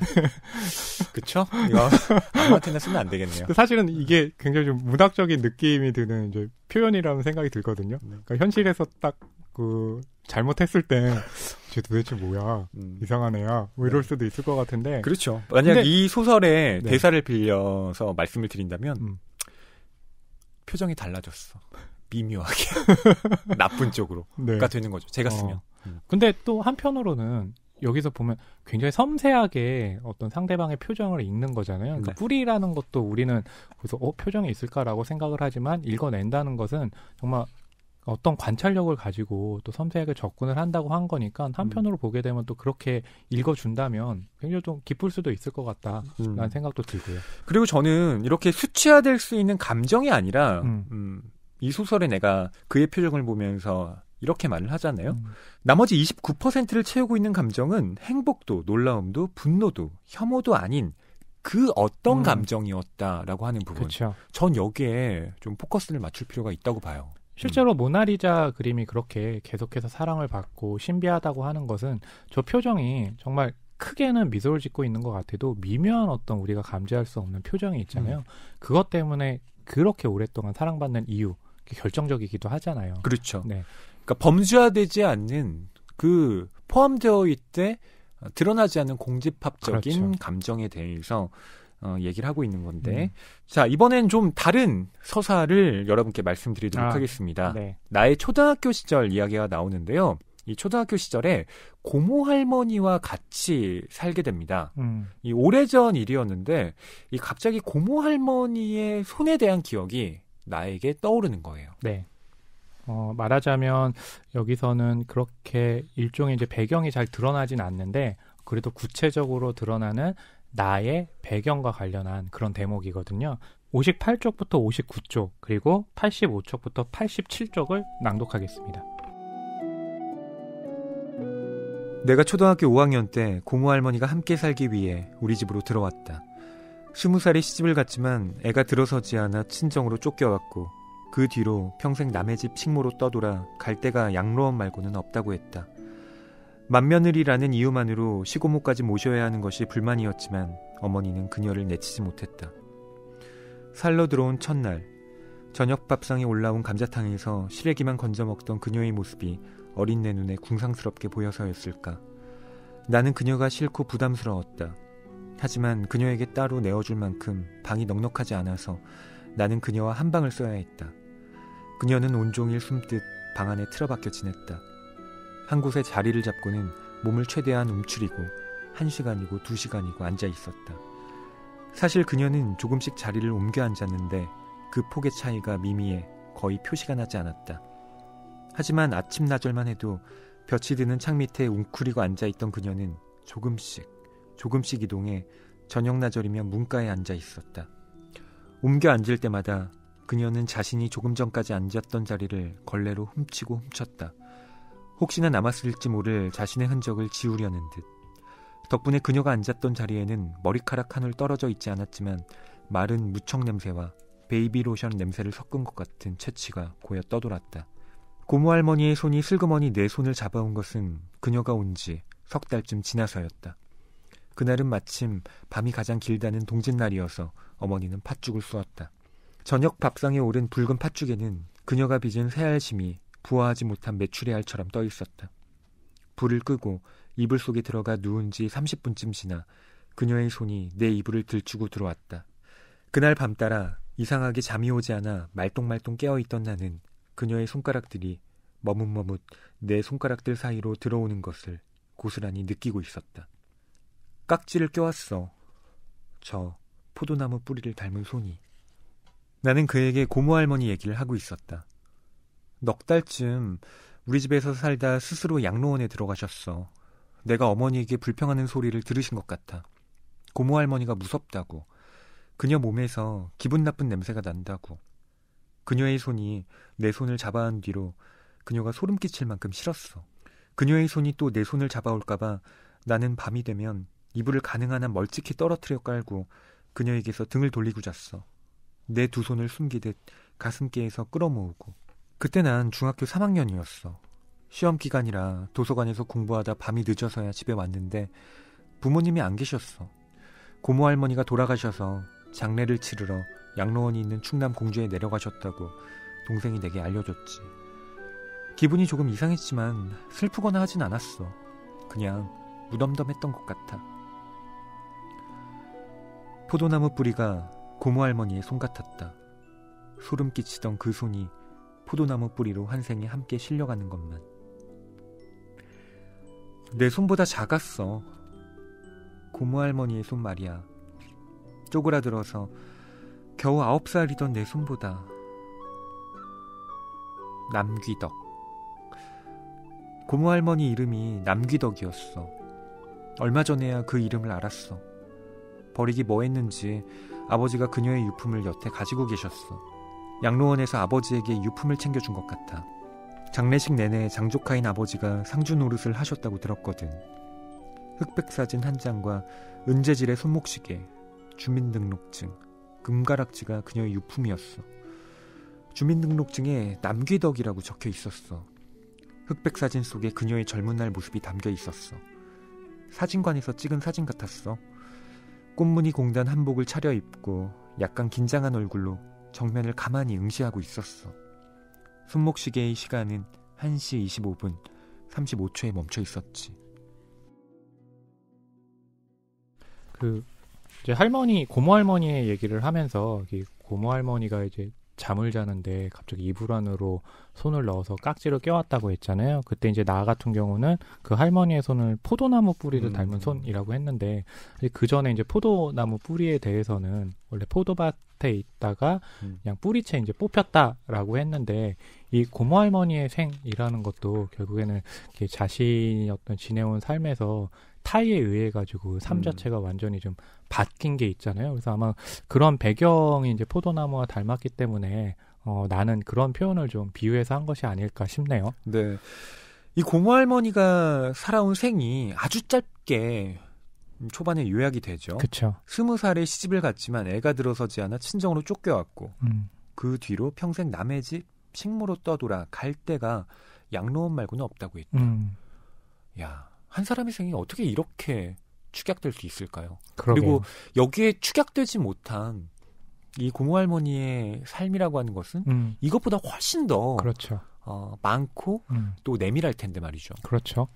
그쵸? 이거 아무한테나 쓰면 안 되겠네요. 사실은 이게 굉장히 좀 문학적인 느낌이 드는 이제 표현이라는 생각이 들거든요. 네. 그러니까 현실에서 딱 그 잘못했을 때쟤 도대체 뭐야 음. 이상하네요뭐 이럴 네. 수도 있을 것 같은데 그렇죠 만약 근데, 이 소설의 네. 대사를 빌려서 말씀을 드린다면 음. 표정이 달라졌어 미묘하게 나쁜 쪽으로가 네. 되는 거죠. 제가 어. 쓰면. 어. 음. 근데 또 한편으로는 여기서 보면 굉장히 섬세하게 어떤 상대방의 표정을 읽는 거잖아요. 그러니까 네. 뿌리라는 것도 우리는 그래서 어 표정이 있을까라고 생각을 하지만 읽어낸다는 것은 정말 어떤 관찰력을 가지고 또 섬세하게 접근을 한다고 한 거니까 음. 한편으로 음. 보게 되면 또 그렇게 읽어준다면 굉장히 좀 기쁠 수도 있을 것 같다라는 음. 생각도 들고요. 그리고 저는 이렇게 수치화될 수 있는 감정이 아니라 음. 음이 소설에 내가 그의 표정을 보면서 이렇게 말을 하잖아요. 음. 나머지 29%를 채우고 있는 감정은 행복도, 놀라움도, 분노도, 혐오도 아닌 그 어떤 음. 감정이었다라고 하는 부분. 그쵸. 전 여기에 좀 포커스를 맞출 필요가 있다고 봐요. 실제로 음. 모나리자 그림이 그렇게 계속해서 사랑을 받고 신비하다고 하는 것은 저 표정이 정말 크게는 미소를 짓고 있는 것 같아도 미묘한 어떤 우리가 감지할 수 없는 표정이 있잖아요. 음. 그것 때문에 그렇게 오랫동안 사랑받는 이유, 결정적이기도 하잖아요. 그렇죠. 네. 그러니까 범죄화되지 않는 그 포함되어 있대 드러나지 않는 공집합적인 그렇죠. 감정에 대해서 어, 얘기를 하고 있는 건데 음. 자 이번엔 좀 다른 서사를 여러분께 말씀드리도록 아, 하겠습니다. 네. 나의 초등학교 시절 이야기가 나오는데요. 이 초등학교 시절에 고모 할머니와 같이 살게 됩니다. 음. 이 오래전 일이었는데 이 갑자기 고모 할머니의 손에 대한 기억이 나에게 떠오르는 거예요. 네. 어, 말하자면 여기서는 그렇게 일종의 이제 배경이 잘 드러나진 않는데 그래도 구체적으로 드러나는 나의 배경과 관련한 그런 대목이거든요. 58쪽부터 59쪽, 그리고 85쪽부터 87쪽을 낭독하겠습니다. 내가 초등학교 5학년 때 고모 할머니가 함께 살기 위해 우리 집으로 들어왔다. 스무 살에 시집을 갔지만 애가 들어서지 않아 친정으로 쫓겨왔고 그 뒤로 평생 남의 집 식모로 떠돌아 갈 데가 양로원 말고는 없다고 했다. 맏며느리라는 이유만으로 시고모까지 모셔야 하는 것이 불만이었지만 어머니는 그녀를 내치지 못했다. 살러 들어온 첫날 저녁 밥상에 올라온 감자탕에서 시래기만 건져 먹던 그녀의 모습이 어린 내 눈에 궁상스럽게 보여서였을까. 나는 그녀가 싫고 부담스러웠다. 하지만 그녀에게 따로 내어줄 만큼 방이 넉넉하지 않아서 나는 그녀와 한 방을 써야 했다. 그녀는 온종일 숨 듯 방 안에 틀어박혀 지냈다. 한 곳에 자리를 잡고는 몸을 최대한 움츠리고 한 시간이고 두 시간이고 앉아 있었다. 사실 그녀는 조금씩 자리를 옮겨 앉았는데 그 폭의 차이가 미미해 거의 표시가 나지 않았다. 하지만 아침 나절만 해도 볕이 드는 창 밑에 웅크리고 앉아 있던 그녀는 조금씩 조금씩 이동해 저녁 나절이면 문가에 앉아 있었다. 옮겨 앉을 때마다 그녀는 자신이 조금 전까지 앉았던 자리를 걸레로 훔치고 훔쳤다. 혹시나 남았을지 모를 자신의 흔적을 지우려는 듯. 덕분에 그녀가 앉았던 자리에는 머리카락 한 올 떨어져 있지 않았지만 마른 무청 냄새와 베이비 로션 냄새를 섞은 것 같은 채취가 고여 떠돌았다. 고모 할머니의 손이 슬그머니 내 손을 잡아온 것은 그녀가 온 지 석 달쯤 지나서였다. 그날은 마침 밤이 가장 길다는 동짓날이어서 어머니는 팥죽을 쏘았다. 저녁 밥상에 오른 붉은 팥죽에는 그녀가 빚은 새알심이 부화하지 못한 매출의 알처럼 떠 있었다. 불을 끄고 이불 속에 들어가 누운 지 30분쯤 지나 그녀의 손이 내 이불을 들추고 들어왔다. 그날 밤따라 이상하게 잠이 오지 않아 말똥말똥 깨어있던 나는 그녀의 손가락들이 머뭇머뭇 내 손가락들 사이로 들어오는 것을 고스란히 느끼고 있었다. 깍지를 껴왔어. 저 포도나무 뿌리를 닮은 손이. 나는 그에게 고모 할머니 얘기를 하고 있었다. 넉 달쯤 우리 집에서 살다 스스로 양로원에 들어가셨어. 내가 어머니에게 불평하는 소리를 들으신 것 같아. 고모 할머니가 무섭다고. 그녀 몸에서 기분 나쁜 냄새가 난다고. 그녀의 손이 내 손을 잡아한 뒤로 그녀가 소름 끼칠 만큼 싫었어. 그녀의 손이 또 내 손을 잡아올까봐 나는 밤이 되면 이불을 가능한 한 멀찍이 떨어뜨려 깔고 그녀에게서 등을 돌리고 잤어. 내 두 손을 숨기듯 가슴께에서 끌어모으고. 그때 난 중학교 3학년이었어. 시험 기간이라 도서관에서 공부하다 밤이 늦어서야 집에 왔는데 부모님이 안 계셨어. 고모 할머니가 돌아가셔서 장례를 치르러 양로원이 있는 충남 공주에 내려가셨다고 동생이 내게 알려줬지. 기분이 조금 이상했지만 슬프거나 하진 않았어. 그냥 무덤덤했던 것 같아. 포도나무 뿌리가 고모 할머니의 손 같았다. 소름 끼치던 그 손이 포도나무 뿌리로 환생에 함께 실려가는 것만. 내 손보다 작았어. 고모 할머니의 손 말이야. 쪼그라들어서 겨우 아홉 살이던 내 손보다. 남귀덕. 고모 할머니 이름이 남귀덕이었어. 얼마 전에야 그 이름을 알았어. 버리기 뭐했는지 아버지가 그녀의 유품을 여태 가지고 계셨어. 양로원에서 아버지에게 유품을 챙겨준 것 같아. 장례식 내내 장조카인 아버지가 상주 노릇을 하셨다고 들었거든. 흑백 사진 한 장과 은재질의 손목시계, 주민등록증, 금가락지가 그녀의 유품이었어. 주민등록증에 남귀덕이라고 적혀 있었어. 흑백 사진 속에 그녀의 젊은 날 모습이 담겨 있었어. 사진관에서 찍은 사진 같았어. 꽃무늬 공단 한복을 차려입고 약간 긴장한 얼굴로 정면을 가만히 응시하고 있었어. 손목시계의 시간은 1시 25분 35초에 멈춰 있었지. 그 이제 할머니 고모 할머니의 얘기를 하면서 고모 할머니가 이제 잠을 자는데 갑자기 이불 안으로 손을 넣어서 깍지를 껴왔다고 했잖아요. 그때 이제 나 같은 경우는 그 할머니의 손을 포도나무 뿌리를 음. 닮은 손이라고 했는데 그 전에 이제 포도나무 뿌리에 대해서는 원래 포도밭에 있다가 음. 그냥 뿌리채 이제 뽑혔다라고 했는데 이 고모 할머니의 생이라는 것도 결국에는 자신이 어떤 지내온 삶에서 타이에 의해 가지고 삶 음. 자체가 음. 완전히 좀 바뀐 게 있잖아요. 그래서 아마 그런 배경이 이제 포도나무와 닮았기 때문에 어, 나는 그런 표현을 좀 비유해서 한 것이 아닐까 싶네요. 네. 이 고모 할머니가 살아온 생이 아주 짧게 초반에 요약이 되죠. 그렇죠. 스무 살에 시집을 갔지만 애가 들어서지 않아 친정으로 쫓겨왔고 음. 그 뒤로 평생 남의 집 식모로 떠돌아 갈 데가 양로원 말고는 없다고 했죠 음. 야한 사람의 생이 어떻게 이렇게 축약될 수 있을까요? 그러게요. 그리고 여기에 축약되지 못한 이 고모 할머니의 삶이라고 하는 것은 음. 이것보다 훨씬 더 그렇죠. 어, 많고 음. 또 내밀할 텐데 말이죠. 그렇죠.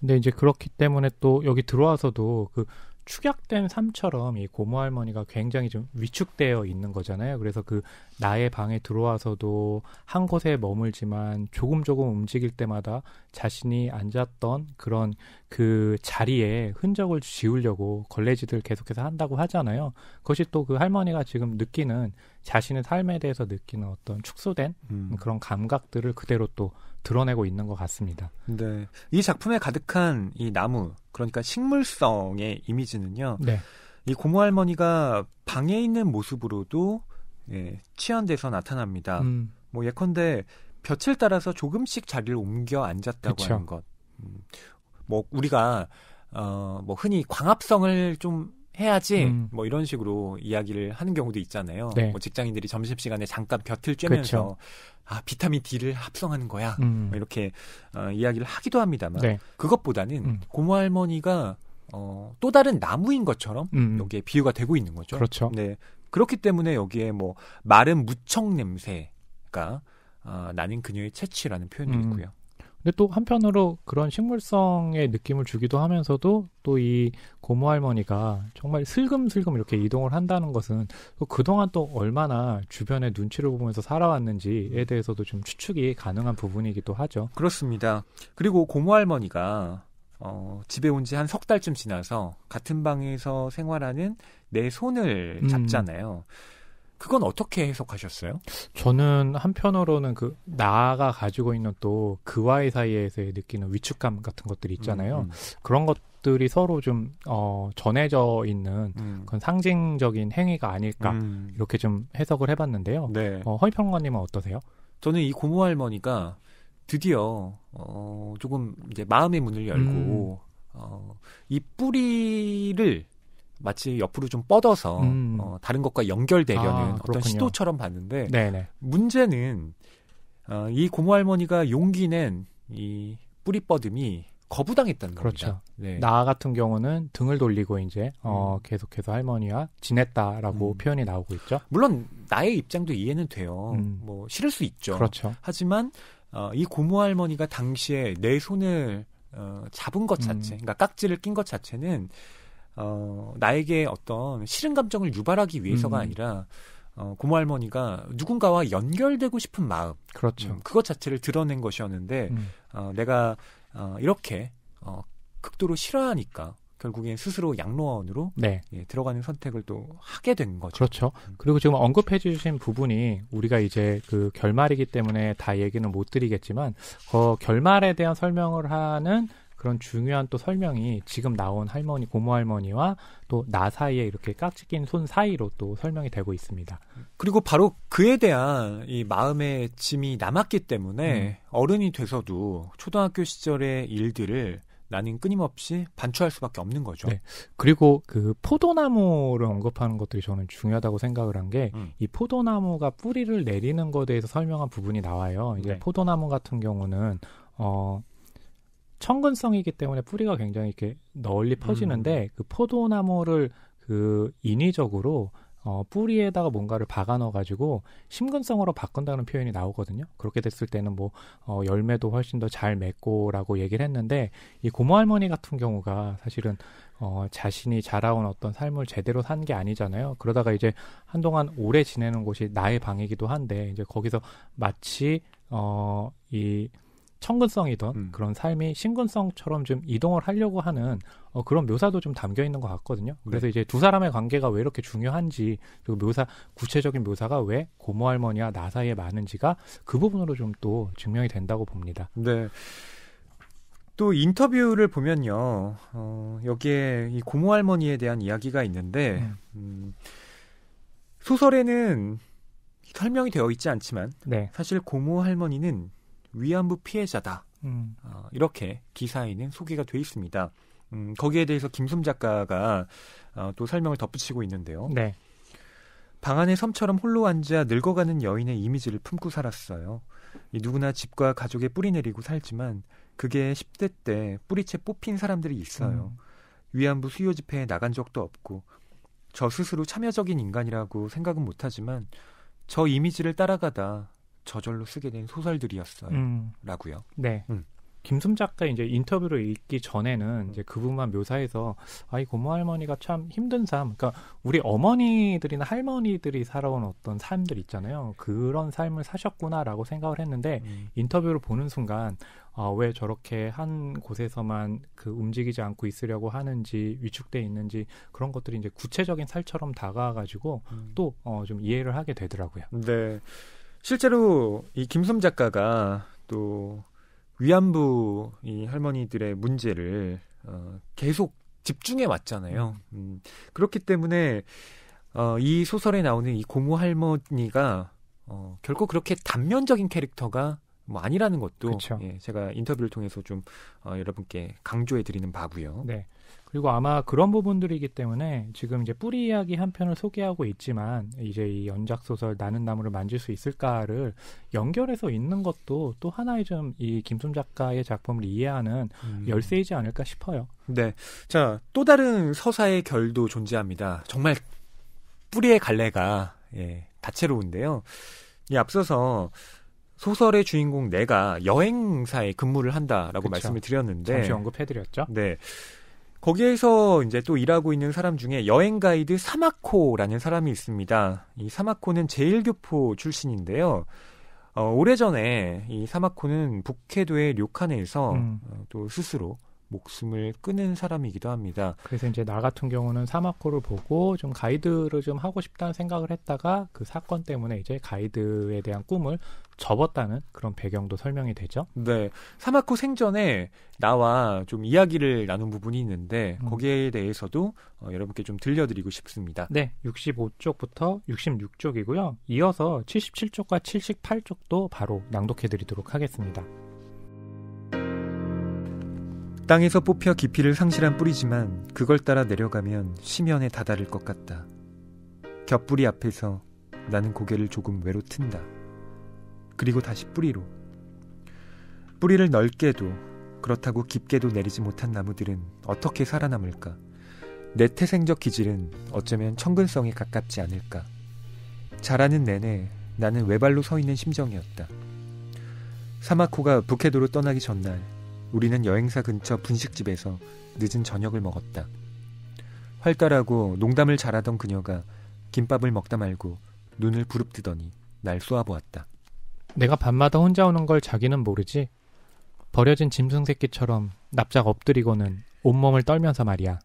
근데 이제 그렇기 때문에 또 여기 들어와서도 그 축약된 삶처럼 이 고모 할머니가 굉장히 좀 위축되어 있는 거잖아요. 그래서 그 나의 방에 들어와서도 한 곳에 머물지만 조금 조금 움직일 때마다 자신이 앉았던 그런 그 자리에 흔적을 지우려고 걸레질을 계속해서 한다고 하잖아요. 그것이 또 그 할머니가 지금 느끼는 자신의 삶에 대해서 느끼는 어떤 축소된 음. 그런 감각들을 그대로 또 드러내고 있는 것 같습니다. 네. 이 작품에 가득한 이 나무, 그러니까 식물성의 이미지는요. 네. 이 고모 할머니가 방에 있는 모습으로도 예, 치환돼서 나타납니다. 음. 뭐 예컨대 볕을 따라서 조금씩 자리를 옮겨 앉았다고 그쵸. 하는 것. 음, 뭐 우리가 어, 뭐 흔히 광합성을 좀 해야지 음. 뭐 이런 식으로 이야기를 하는 경우도 있잖아요. 네. 뭐 직장인들이 점심 시간에 잠깐 곁을 쬐면서 그쵸. 아 비타민 D를 합성하는 거야 음. 뭐 이렇게 어, 이야기를 하기도 합니다만 네. 그것보다는 음. 고모 할머니가 어, 또 다른 나무인 것처럼 음. 여기에 비유가 되고 있는 거죠. 그렇죠. 네 그렇기 때문에 여기에 뭐 마른 무청 냄새가 아, 나는 그녀의 채취라는 표현도 음. 있고요. 근데 또 한편으로 그런 식물성의 느낌을 주기도 하면서도 또 이 고모 할머니가 정말 슬금슬금 이렇게 이동을 한다는 것은 또 그동안 또 얼마나 주변의 눈치를 보면서 살아왔는지에 대해서도 좀 추측이 가능한 부분이기도 하죠. 그렇습니다. 그리고 고모 할머니가 어, 집에 온 지 한 석 달쯤 지나서 같은 방에서 생활하는 내 손을 음. 잡잖아요. 음. 그건 어떻게 해석하셨어요? 저는 한편으로는 그 나가 가지고 있는 또 그와의 사이에서 느끼는 위축감 같은 것들이 있잖아요. 음, 음. 그런 것들이 서로 좀 어, 전해져 있는 음. 그런 상징적인 행위가 아닐까 음. 이렇게 좀 해석을 해봤는데요. 네. 어, 허위평가님은 어떠세요? 저는 이 고모 할머니가 드디어 어, 조금 이제 마음의 문을 열고 음. 어, 이 뿌리를 마치 옆으로 좀 뻗어서 음. 어, 다른 것과 연결되려는 아, 어떤 시도처럼 봤는데 네네. 문제는 어, 이 고모 할머니가 용기낸 이 뿌리 뻗음이 거부당했다는 그렇죠. 네. 나 같은 경우는 등을 돌리고 이제 어, 음. 계속해서 할머니와 지냈다라고 음. 표현이 나오고 있죠. 물론 나의 입장도 이해는 돼요. 음. 뭐 싫을 수 있죠. 그렇죠. 하지만 어, 이 고모 할머니가 당시에 내 손을 어, 잡은 것 자체, 음. 그러니까 깍지를 낀 것 자체는 어, 나에게 어떤 싫은 감정을 유발하기 위해서가 음. 아니라 어, 고모 할머니가 누군가와 연결되고 싶은 마음, 그렇죠. 음, 그것 자체를 드러낸 것이었는데 음. 어, 내가 어, 이렇게 어, 극도로 싫어하니까 결국엔 스스로 양로원으로 네. 예, 들어가는 선택을 또 하게 된 거죠. 그렇죠. 음. 그리고 지금 언급해 주신 부분이 우리가 이제 그 결말이기 때문에 다 얘기는 못 드리겠지만 어, 결말에 대한 설명을 하는 그런 중요한 또 설명이 지금 나온 할머니, 고모 할머니와 또 나 사이에 이렇게 깍지 낀 손 사이로 또 설명이 되고 있습니다. 그리고 바로 그에 대한 이 마음의 짐이 남았기 때문에 음. 어른이 돼서도 초등학교 시절의 일들을 나는 끊임없이 반추할 수밖에 없는 거죠. 네. 그리고 그 포도나무를 언급하는 것들이 저는 중요하다고 생각을 한 게이 음. 포도나무가 뿌리를 내리는 것에 대해서 설명한 부분이 나와요. 이제 네. 포도나무 같은 경우는 어 천근성이기 때문에 뿌리가 굉장히 이렇게 널리 퍼지는데 음. 그 포도나무를 그 인위적으로 어, 뿌리에다가 뭔가를 박아 넣어가지고 심근성으로 바꾼다는 표현이 나오거든요. 그렇게 됐을 때는 뭐 어, 열매도 훨씬 더 잘 맺고라고 얘기를 했는데 이 고모 할머니 같은 경우가 사실은 어, 자신이 자라온 어떤 삶을 제대로 산 게 아니잖아요. 그러다가 이제 한동안 오래 지내는 곳이 나의 방이기도 한데 이제 거기서 마치 어, 이 청근성이던 음. 그런 삶이 신근성처럼 좀 이동을 하려고 하는 어, 그런 묘사도 좀 담겨 있는 것 같거든요. 네. 그래서 네. 이제 두 사람의 관계가 왜 이렇게 중요한지 그리고 묘사 구체적인 묘사가 왜 고모 할머니와 나 사이에 많은지가 그 부분으로 좀 또 증명이 된다고 봅니다. 네. 또 인터뷰를 보면요, 어, 여기에 이 고모 할머니에 대한 이야기가 있는데 네. 음, 소설에는 설명이 되어 있지 않지만 네. 사실 고모 할머니는 위안부 피해자다. 음. 어, 이렇게 기사에는 소개가 돼 있습니다. 음, 거기에 대해서 김숨 작가가 어, 또 설명을 덧붙이고 있는데요. 네. 방안에 섬처럼 홀로 앉아 늙어가는 여인의 이미지를 품고 살았어요. 누구나 집과 가족에 뿌리내리고 살지만 그게 10대 때 뿌리채 뽑힌 사람들이 있어요. 음. 위안부 수요 집회에 나간 적도 없고 저 스스로 참여적인 인간이라고 생각은 못하지만 저 이미지를 따라가다 저절로 쓰게 된 소설들이었어요. 음. 라고요. 네. 음. 김숨 작가 이제 인터뷰를 읽기 전에는 이제 그분만 묘사해서 아이 고모 할머니가 참 힘든 삶, 그러니까 우리 어머니들이나 할머니들이 살아온 어떤 삶들 있잖아요. 그런 삶을 사셨구나라고 생각을 했는데 음. 인터뷰를 보는 순간 아, 왜 저렇게 한 곳에서만 그 움직이지 않고 있으려고 하는지 위축돼 있는지 그런 것들이 이제 구체적인 살처럼 다가와가지고 음. 또좀 어, 이해를 하게 되더라고요. 네. 실제로 이 김솜 작가가 또 위안부 이 할머니들의 문제를 어, 계속 집중해 왔잖아요. 음, 음. 그렇기 때문에 어, 이 소설에 나오는 이 고모 할머니가 어, 결코 그렇게 단면적인 캐릭터가 뭐 아니라는 것도 예, 제가 인터뷰를 통해서 좀 어, 여러분께 강조해 드리는 바고요. 네. 그리고 아마 그런 부분들이기 때문에 지금 이제 뿌리 이야기 한 편을 소개하고 있지만 이제 이 연작 소설 나는 나무를 만질 수 있을까를 연결해서 읽는 것도 또 하나의 좀 이 김순 작가의 작품을 이해하는 음. 열쇠이지 않을까 싶어요. 네. 자, 또 다른 서사의 결도 존재합니다. 정말 뿌리의 갈래가 예, 다채로운데요. 이 앞서서 소설의 주인공 내가 여행사에 근무를 한다라고 그쵸. 말씀을 드렸는데 잠시 언급해드렸죠. 네, 거기에서 이제 또 일하고 있는 사람 중에 여행 가이드 사마코라는 사람이 있습니다. 이 사마코는 제일교포 출신인데요. 어, 오래전에 이 사마코는 북해도의 료칸에서 음. 어, 또 스스로 목숨을 끊은 사람이기도 합니다. 그래서 이제 나 같은 경우는 사마코를 보고 좀 가이드를 좀 하고 싶다는 생각을 했다가 그 사건 때문에 이제 가이드에 대한 꿈을 접었다는 그런 배경도 설명이 되죠. 네. 사마코 생전에 나와 좀 이야기를 나눈 부분이 있는데 음. 거기에 대해서도 어, 여러분께 좀 들려드리고 싶습니다. 네. 65쪽부터 66쪽이고요. 이어서 77쪽과 78쪽도 바로 낭독해 드리도록 하겠습니다. 땅에서 뽑혀 깊이를 상실한 뿌리지만 그걸 따라 내려가면 심연에 다다를 것 같다. 곁뿌리 앞에서 나는 고개를 조금 외로 튼다. 그리고 다시 뿌리로. 뿌리를 넓게도 그렇다고 깊게도 내리지 못한 나무들은 어떻게 살아남을까? 내 태생적 기질은 어쩌면 청근성에 가깝지 않을까? 자라는 내내 나는 외발로 서 있는 심정이었다. 사마코가 북해도로 떠나기 전날 우리는 여행사 근처 분식집에서 늦은 저녁을 먹었다. 활달하고 농담을 잘하던 그녀가 김밥을 먹다 말고 눈을 부릅뜨더니 날 쏘아보았다. 내가 밤마다 혼자 오는 걸 자기는 모르지. 버려진 짐승 새끼처럼 납작 엎드리고는 온몸을 떨면서 말이야.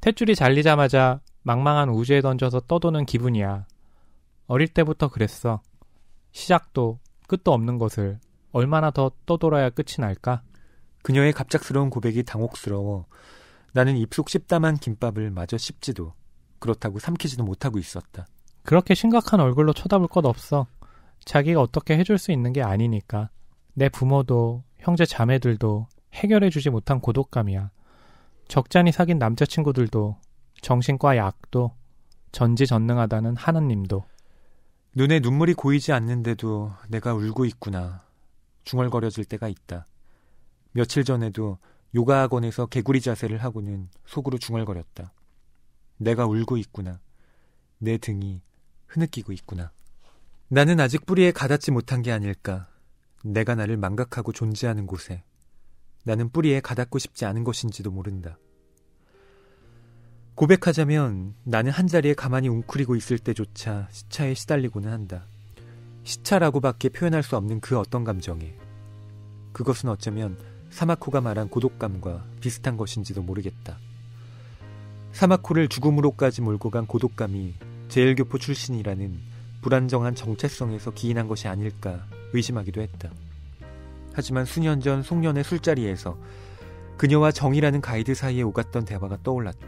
탯줄이 잘리자마자 망망한 우주에 던져서 떠도는 기분이야. 어릴 때부터 그랬어. 시작도 끝도 없는 것을 얼마나 더 떠돌아야 끝이 날까? 그녀의 갑작스러운 고백이 당혹스러워. 나는 입속 씹다만 김밥을 마저 씹지도 그렇다고 삼키지도 못하고 있었다. 그렇게 심각한 얼굴로 쳐다볼 것 없어. 자기가 어떻게 해줄 수 있는 게 아니니까 내 부모도 형제 자매들도 해결해주지 못한 고독감이야. 적잖이 사귄 남자친구들도 정신과 약도 전지전능하다는 하느님도 눈에 눈물이 고이지 않는데도 내가 울고 있구나. 중얼거려질 때가 있다. 며칠 전에도 요가 학원에서 개구리 자세를 하고는 속으로 중얼거렸다. 내가 울고 있구나. 내 등이 흐느끼고 있구나. 나는 아직 뿌리에 가닿지 못한 게 아닐까. 내가 나를 망각하고 존재하는 곳에 나는 뿌리에 가닿고 싶지 않은 것인지도 모른다. 고백하자면 나는 한 자리에 가만히 웅크리고 있을 때조차 시차에 시달리고는 한다. 시차라고밖에 표현할 수 없는 그 어떤 감정에 그것은 어쩌면 사마코가 말한 고독감과 비슷한 것인지도 모르겠다. 사마코를 죽음으로까지 몰고 간 고독감이 제일교포 출신이라는 불안정한 정체성에서 기인한 것이 아닐까 의심하기도 했다. 하지만 수년 전 송년의 술자리에서 그녀와 정이라는 가이드 사이에 오갔던 대화가 떠올랐다.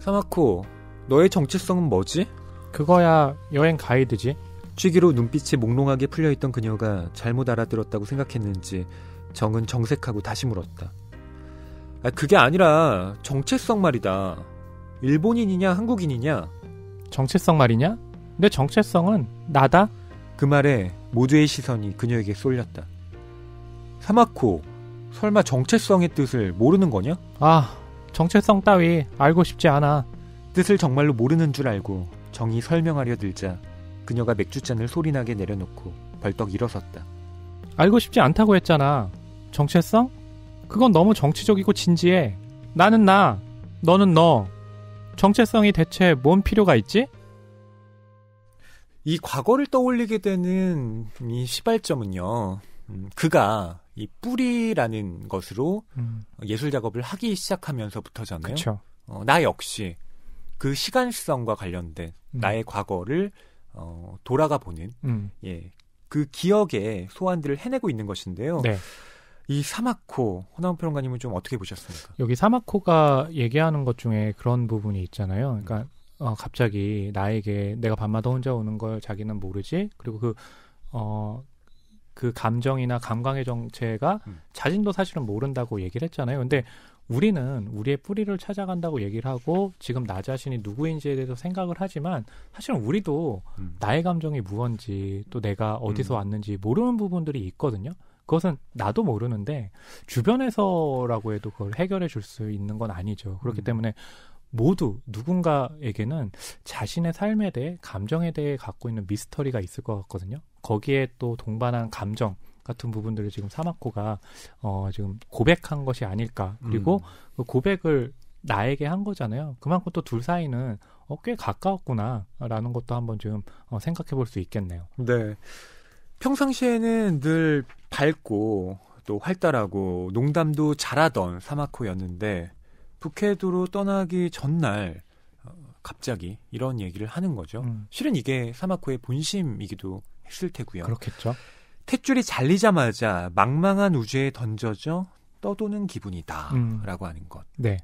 사마코, 너의 정체성은 뭐지? 그거야 여행 가이드지. 취기로 눈빛이 몽롱하게 풀려있던 그녀가 잘못 알아들었다고 생각했는지 정은 정색하고 다시 물었다. 아, 그게 아니라 정체성 말이다. 일본인이냐 한국인이냐? 정체성 말이냐? 내 정체성은 나다. 그 말에 모두의 시선이 그녀에게 쏠렸다. 사마코, 설마 정체성의 뜻을 모르는 거냐? 아, 정체성 따위 알고 싶지 않아. 뜻을 정말로 모르는 줄 알고 정이 설명하려 들자 그녀가 맥주잔을 소리나게 내려놓고 벌떡 일어섰다. 알고 싶지 않다고 했잖아. 정체성? 그건 너무 정치적이고 진지해. 나는 나, 너는 너. 정체성이 대체 뭔 필요가 있지? 이 과거를 떠올리게 되는 이 시발점은요. 음, 그가 이 뿌리라는 것으로 음. 예술 작업을 하기 시작하면서부터잖아요. 어, 나 역시 그 시간성과 관련된 음. 나의 과거를 어, 돌아가 보는 음. 예, 그 기억의 소환들을 해내고 있는 것인데요. 네. 이 사마코 호남 평론가님은 좀 어떻게 보셨습니까? 여기 사마코가 얘기하는 것 중에 그런 부분이 있잖아요. 그러니까 어, 갑자기 나에게 내가 밤마다 혼자 오는 걸 자기는 모르지. 그리고 그, 어, 그 감정이나 감각의 정체가 음. 자신도 사실은 모른다고 얘기를 했잖아요. 근데 우리는 우리의 뿌리를 찾아간다고 얘기를 하고 지금 나 자신이 누구인지에 대해서 생각을 하지만 사실은 우리도 음. 나의 감정이 무언지 또 내가 어디서 음. 왔는지 모르는 부분들이 있거든요. 그것은 나도 모르는데 주변에서라고 해도 그걸 해결해 줄 수 있는 건 아니죠. 그렇기 음. 때문에 모두 누군가에게는 자신의 삶에 대해 감정에 대해 갖고 있는 미스터리가 있을 것 같거든요. 거기에 또 동반한 감정 같은 부분들을 지금 사마코가 어 지금 고백한 것이 아닐까. 그리고 음. 그 고백을 나에게 한 거잖아요. 그만큼 또 둘 사이는 어, 꽤 가까웠구나라는 것도 한번 좀 어, 생각해 볼 수 있겠네요. 네. 평상시에는 늘 밝고 또 활달하고 농담도 잘하던 사마코였는데 북해도로 떠나기 전날 어, 갑자기 이런 얘기를 하는 거죠. 음. 실은 이게 사마코의 본심이기도 했을 테고요. 그렇겠죠. 탯줄이 잘리자마자 망망한 우주에 던져져 떠도는 기분이다라고 음. 하는 것. 네.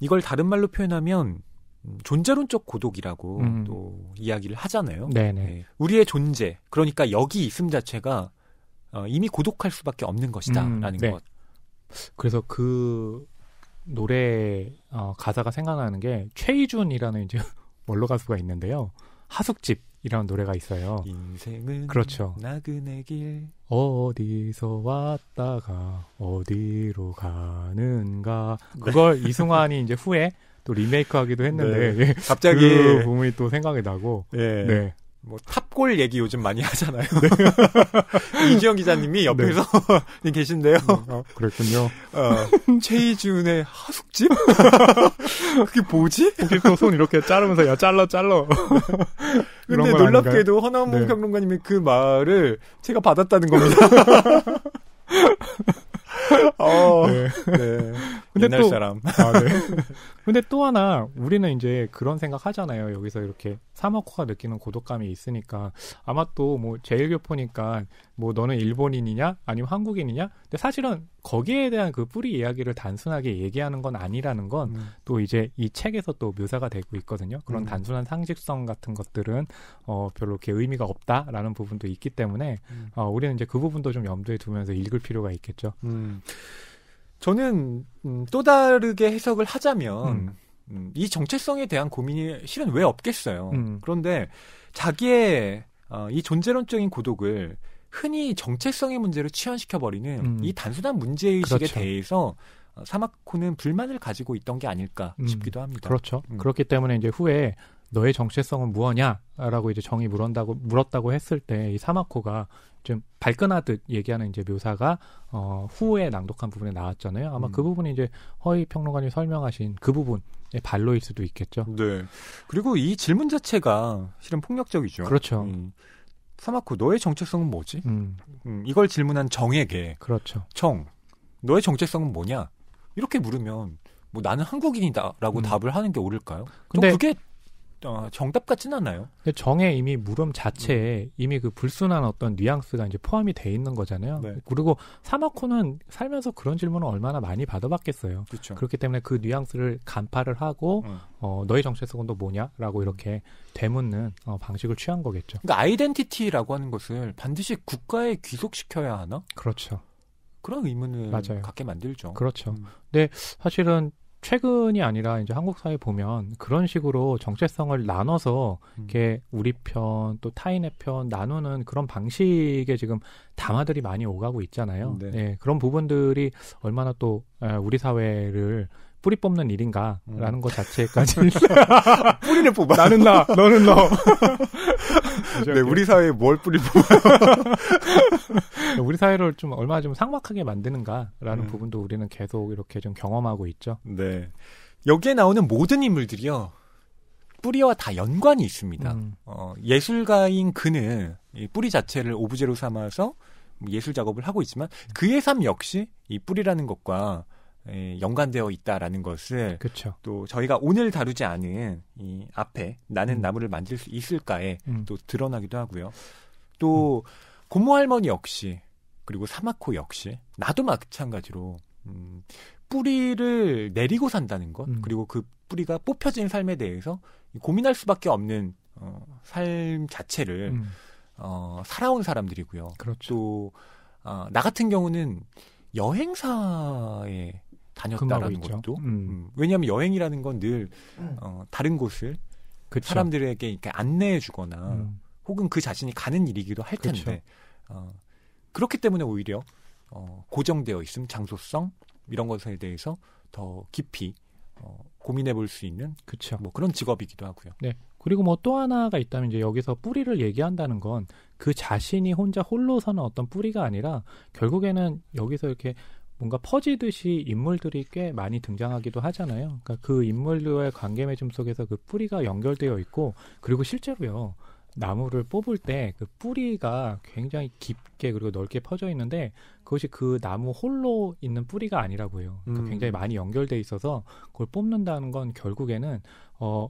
이걸 다른 말로 표현하면 음, 존재론적 고독이라고 음. 또 이야기를 하잖아요. 네네. 네. 네. 우리의 존재, 그러니까 여기 있음 자체가 어, 이미 고독할 수밖에 없는 것이다라는 음, 네. 것. 그래서 그 노래 어, 가사가 생각나는 게 최희준이라는 이제 원로 가수가 있는데요. 하숙집이라는 노래가 있어요. 인생은 그렇죠. 나그네 길 어디서 왔다가 어디로 가는가 네. 그걸 네. 이승환이 이제 후에 또 리메이크하기도 했는데 네. 그 갑자기 그 부분이 또 생각이 나고 예. 네. 네. 뭐 탑골 얘기 요즘 많이 하잖아요. 네. 이지영 기자님이 옆에서 네. 계신데요. 음, 어, 그랬군요. 어, 최희준의 하숙집? 그게 뭐지? 거기 또손 이렇게 자르면서 야 잘라 잘라. 근데 놀랍게도 허나문 네. 평론가님이 그 말을 제가 받았다는 겁니다. 어, 네. 네. 근데 옛날 또, 사람. 아, 네. 근데 또 하나 우리는 이제 그런 생각 하잖아요. 여기서 이렇게 사마코가 느끼는 고독감이 있으니까 아마 또뭐 제일교포니까 뭐 너는 일본인이냐 아니면 한국인이냐. 근데 사실은 거기에 대한 그 뿌리 이야기를 단순하게 얘기하는 건 아니라는 건또 음. 이제 이 책에서 또 묘사가 되고 있거든요. 그런 음. 단순한 상식성 같은 것들은 어 별로 이렇게 의미가 없다라는 부분도 있기 때문에 음. 어 우리는 이제 그 부분도 좀 염두에 두면서 읽을 필요가 있겠죠. 음. 저는 음, 또 다르게 해석을 하자면 음. 음, 이 정체성에 대한 고민이 실은 왜 없겠어요. 음. 그런데 자기의 어, 이 존재론적인 고독을 흔히 정체성의 문제로 치환시켜버리는 음. 이 단순한 문제의식에 그렇죠. 대해서 어, 사마코는 불만을 가지고 있던 게 아닐까 음. 싶기도 합니다. 그렇죠. 그렇기 때문에 이제 후에 너의 정체성은 무엇냐라고 이제 정이 물었다고 물었다고 했을 때 이 사마코가 좀 발끈하듯 얘기하는 이제 묘사가 어, 후에 낭독한 부분에 나왔잖아요. 아마 그 음. 그 부분이 이제 허위 평론가님 설명하신 그 부분의 예, 발로일 수도 있겠죠. 네. 그리고 이 질문 자체가 실은 폭력적이죠. 그렇죠. 음. 사마코 너의 정체성은 뭐지? 음. 음 이걸 질문한 정에게 그렇죠. 정 너의 정체성은 뭐냐? 이렇게 물으면 뭐 나는 한국인이다라고 음. 답을 하는 게 옳을까요? 근데 그게 어, 정답 같지는 않아요. 정의 이미 물음 자체에 음. 이미 그 불순한 어떤 뉘앙스가 이제 포함이 돼 있는 거잖아요. 네. 그리고 사마코는 살면서 그런 질문을 얼마나 많이 받아봤겠어요. 그쵸. 그렇기 때문에 그 뉘앙스를 간파를 하고 음. 어, 너의 정체성은 또 뭐냐라고 이렇게 되묻는 어, 방식을 취한 거겠죠. 그러니까 아이덴티티라고 하는 것을 반드시 국가에 귀속시켜야 하나? 그렇죠. 그런 의문을 맞아요. 갖게 만들죠. 그렇죠. 음. 근데 사실은 최근이 아니라 이제 한국 사회 보면 그런 식으로 정체성을 나눠서 음. 이렇게 우리 편 또 타인의 편 나누는 그런 방식에 지금 담화들이 많이 오가고 있잖아요. 네. 네 그런 부분들이 얼마나 또 예, 우리 사회를 뿌리 뽑는 일인가라는 음. 것 자체까지 뿌리를 뽑아 나는 나 너는 너 네, 우리 사회에 뭘 뿌리고 우리 사회를 좀 얼마나 좀 삭막하게 만드는가라는 음. 부분도 우리는 계속 이렇게 좀 경험하고 있죠. 네. 여기에 나오는 모든 인물들이요. 뿌리와 다 연관이 있습니다. 음. 어, 예술가인 그는 이 뿌리 자체를 오브제로 삼아서 뭐 예술 작업을 하고 있지만 그의 삶 역시 이 뿌리라는 것과 예, 연관되어 있다라는 것을 그쵸. 또 저희가 오늘 다루지 않은 이 앞에 나는 음. 나무를 만들수 있을까에 음. 또 드러나기도 하고요. 또 음. 고모 할머니 역시 그리고 사마코 역시 나도 마찬가지로 음, 뿌리를 내리고 산다는 것 음. 그리고 그 뿌리가 뽑혀진 삶에 대해서 고민할 수밖에 없는 어, 삶 자체를 음. 어, 살아온 사람들이고요. 그렇죠. 또나 아, 어, 같은 경우는 여행사에 다녔다라는 것도 음. 음. 왜냐하면 여행이라는 건늘 음. 어, 다른 곳을 그쵸. 사람들에게 이렇게 안내해주거나 음. 혹은 그 자신이 가는 일이기도 할 텐데 그쵸. 어, 그렇기 때문에 오히려 어, 고정되어 있음 장소성 이런 것에 대해서 더 깊이 어, 고민해 볼 수 있는 그쵸. 뭐 그런 직업이기도 하고요. 네. 그리고 뭐 또 하나가 있다면 이제 여기서 뿌리를 얘기한다는 건 그 자신이 혼자 홀로 서는 어떤 뿌리가 아니라 결국에는 여기서 이렇게 뭔가 퍼지듯이 인물들이 꽤 많이 등장하기도 하잖아요. 그러니까 그 인물들의 관계 매음 속에서 그 뿌리가 연결되어 있고 그리고 실제로요. 나무를 뽑을 때 그 뿌리가 굉장히 깊게 그리고 넓게 퍼져 있는데 그것이 그 나무 홀로 있는 뿌리가 아니라고 해요. 그러니까 음. 굉장히 많이 연결돼 있어서 그걸 뽑는다는 건 결국에는 어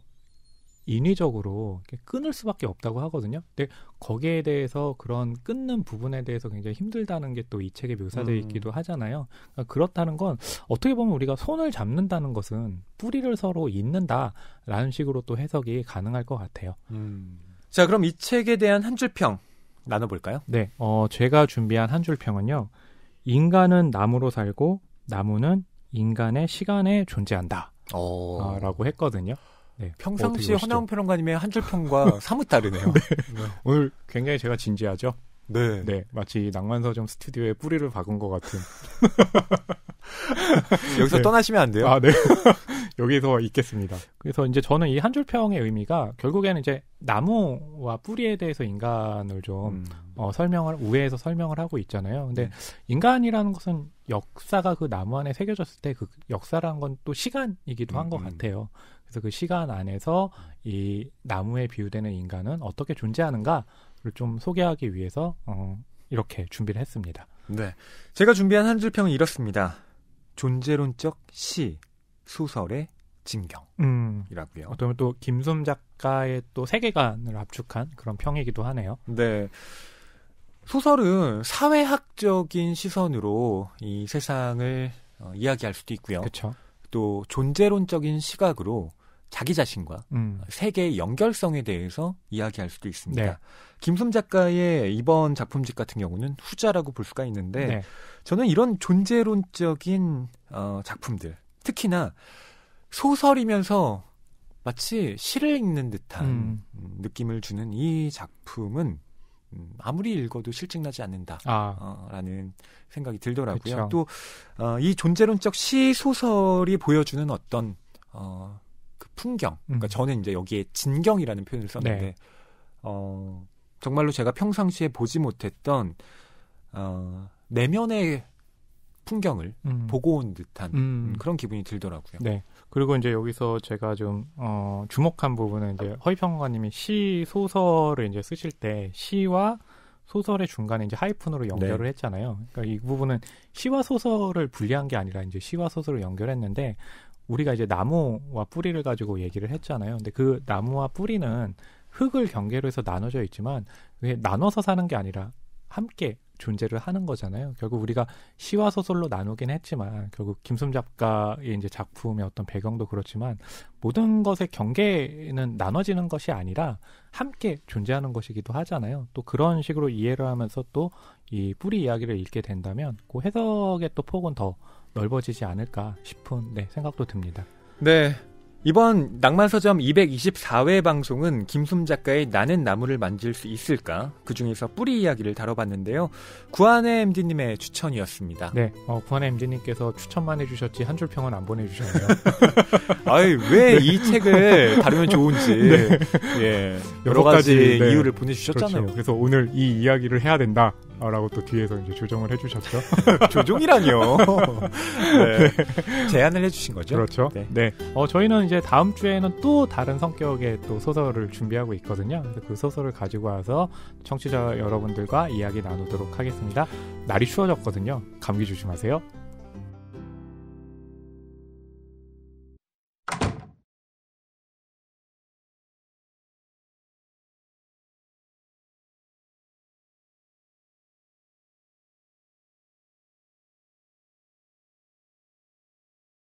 인위적으로 끊을 수밖에 없다고 하거든요. 근데 거기에 대해서 그런 끊는 부분에 대해서 굉장히 힘들다는 게 또 이 책에 묘사되어 있기도 음. 하잖아요. 그러니까 그렇다는 건 어떻게 보면 우리가 손을 잡는다는 것은 뿌리를 서로 잇는다라는 식으로 또 해석이 가능할 것 같아요. 음. 자, 그럼 이 책에 대한 한 줄평 나눠볼까요? 네, 어, 제가 준비한 한 줄 평은요. 인간은 나무로 살고 나무는 인간의 시간에 존재한다. 오. 어. 아, 라고 했거든요. 네. 평상시 허나운 평론가님의 한줄 평과 네. 사뭇 다르네요. 네. 네. 오늘 굉장히 제가 진지하죠? 네. 네. 마치 낭만서점 스튜디오에 뿌리를 박은 것 같은. 여기서 네. 떠나시면 안 돼요? 아, 네. 여기서 있겠습니다. 그래서 이제 저는 이한줄 평의 의미가 결국에는 이제 나무와 뿌리에 대해서 인간을 좀 음. 어, 설명을, 우회해서 설명을 하고 있잖아요. 근데 음. 인간이라는 것은 역사가 그 나무 안에 새겨졌을 때 그 역사라는 건 또 시간이기도 한것 음, 음. 같아요. 그래서 그 시간 안에서 이 나무에 비유되는 인간은 어떻게 존재하는가를 좀 소개하기 위해서 어, 이렇게 준비를 했습니다. 네. 제가 준비한 한 줄평은 이렇습니다. 존재론적 시, 소설의 진경이라고요. 음, 어쩌면 또 김숨 작가의 또 세계관을 압축한 그런 평이기도 하네요. 네. 소설은 사회학적인 시선으로 이 세상을 어, 이야기할 수도 있고요. 그렇죠. 또 존재론적인 시각으로 자기 자신과 음. 세계의 연결성에 대해서 이야기할 수도 있습니다. 네. 김숨 작가의 이번 작품집 같은 경우는 후자라고 볼 수가 있는데 네. 저는 이런 존재론적인 어, 작품들 특히나 소설이면서 마치 시를 읽는 듯한 음. 느낌을 주는 이 작품은 음, 아무리 읽어도 실증나지 않는다라는 아. 어, 생각이 들더라고요. 그쵸. 또, 어, 이 존재론적 시 소설이 보여주는 어떤 어, 풍경. 그러니까 음. 저는 이제 여기에 진경이라는 표현을 썼는데 네. 어 정말로 제가 평상시에 보지 못했던 어 내면의 풍경을 음. 보고 온 듯한 음. 그런 기분이 들더라고요. 네. 그리고 이제 여기서 제가 좀 어, 주목한 부분은 이제 허위평론가님이 시 소설을 이제 쓰실 때 시와 소설의 중간에 이제 하이픈으로 연결을 네. 했잖아요. 그러니까 이 부분은 시와 소설을 분리한 게 아니라 이제 시와 소설을 연결했는데 우리가 이제 나무와 뿌리를 가지고 얘기를 했잖아요. 근데 그 나무와 뿌리는 흙을 경계로 해서 나눠져 있지만 왜 나눠서 사는 게 아니라 함께 존재를 하는 거잖아요. 결국 우리가 시와 소설로 나누긴 했지만 결국 김숨 작가의 이제 작품의 어떤 배경도 그렇지만 모든 것의 경계는 나눠지는 것이 아니라 함께 존재하는 것이기도 하잖아요. 또 그런 식으로 이해를 하면서 또 이 뿌리 이야기를 읽게 된다면 그 해석의 또 폭은 더 넓어지지 않을까 싶은 네, 생각도 듭니다. 네. 이번 낭만서점 224회 방송은 김숨 작가의 나는 나무를 만질 수 있을까? 그 중에서 뿌리 이야기를 다뤄봤는데요. 구한의 MD님의 추천이었습니다. 네, 어, 구한의 MD님께서 추천만 해주셨지 한 줄 평은 안 보내주셨네요. 아이, 왜이 네. 책을 다루면 좋은지. 네. 예, 여러 가지, 가지 네. 이유를 보내주셨잖아요. 그렇죠. 그래서 오늘 이 이야기를 해야 된다. 라고 또 뒤에서 이제 조정을 해주셨죠. 조정이라뇨. 네. 네. 제안을 해주신 거죠. 그렇죠. 네. 네. 어, 저희는 이제 다음 주에는 또 다른 성격의 또 소설을 준비하고 있거든요. 그래서 그 소설을 가지고 와서 청취자 여러분들과 이야기 나누도록 하겠습니다. 날이 추워졌거든요. 감기 조심하세요.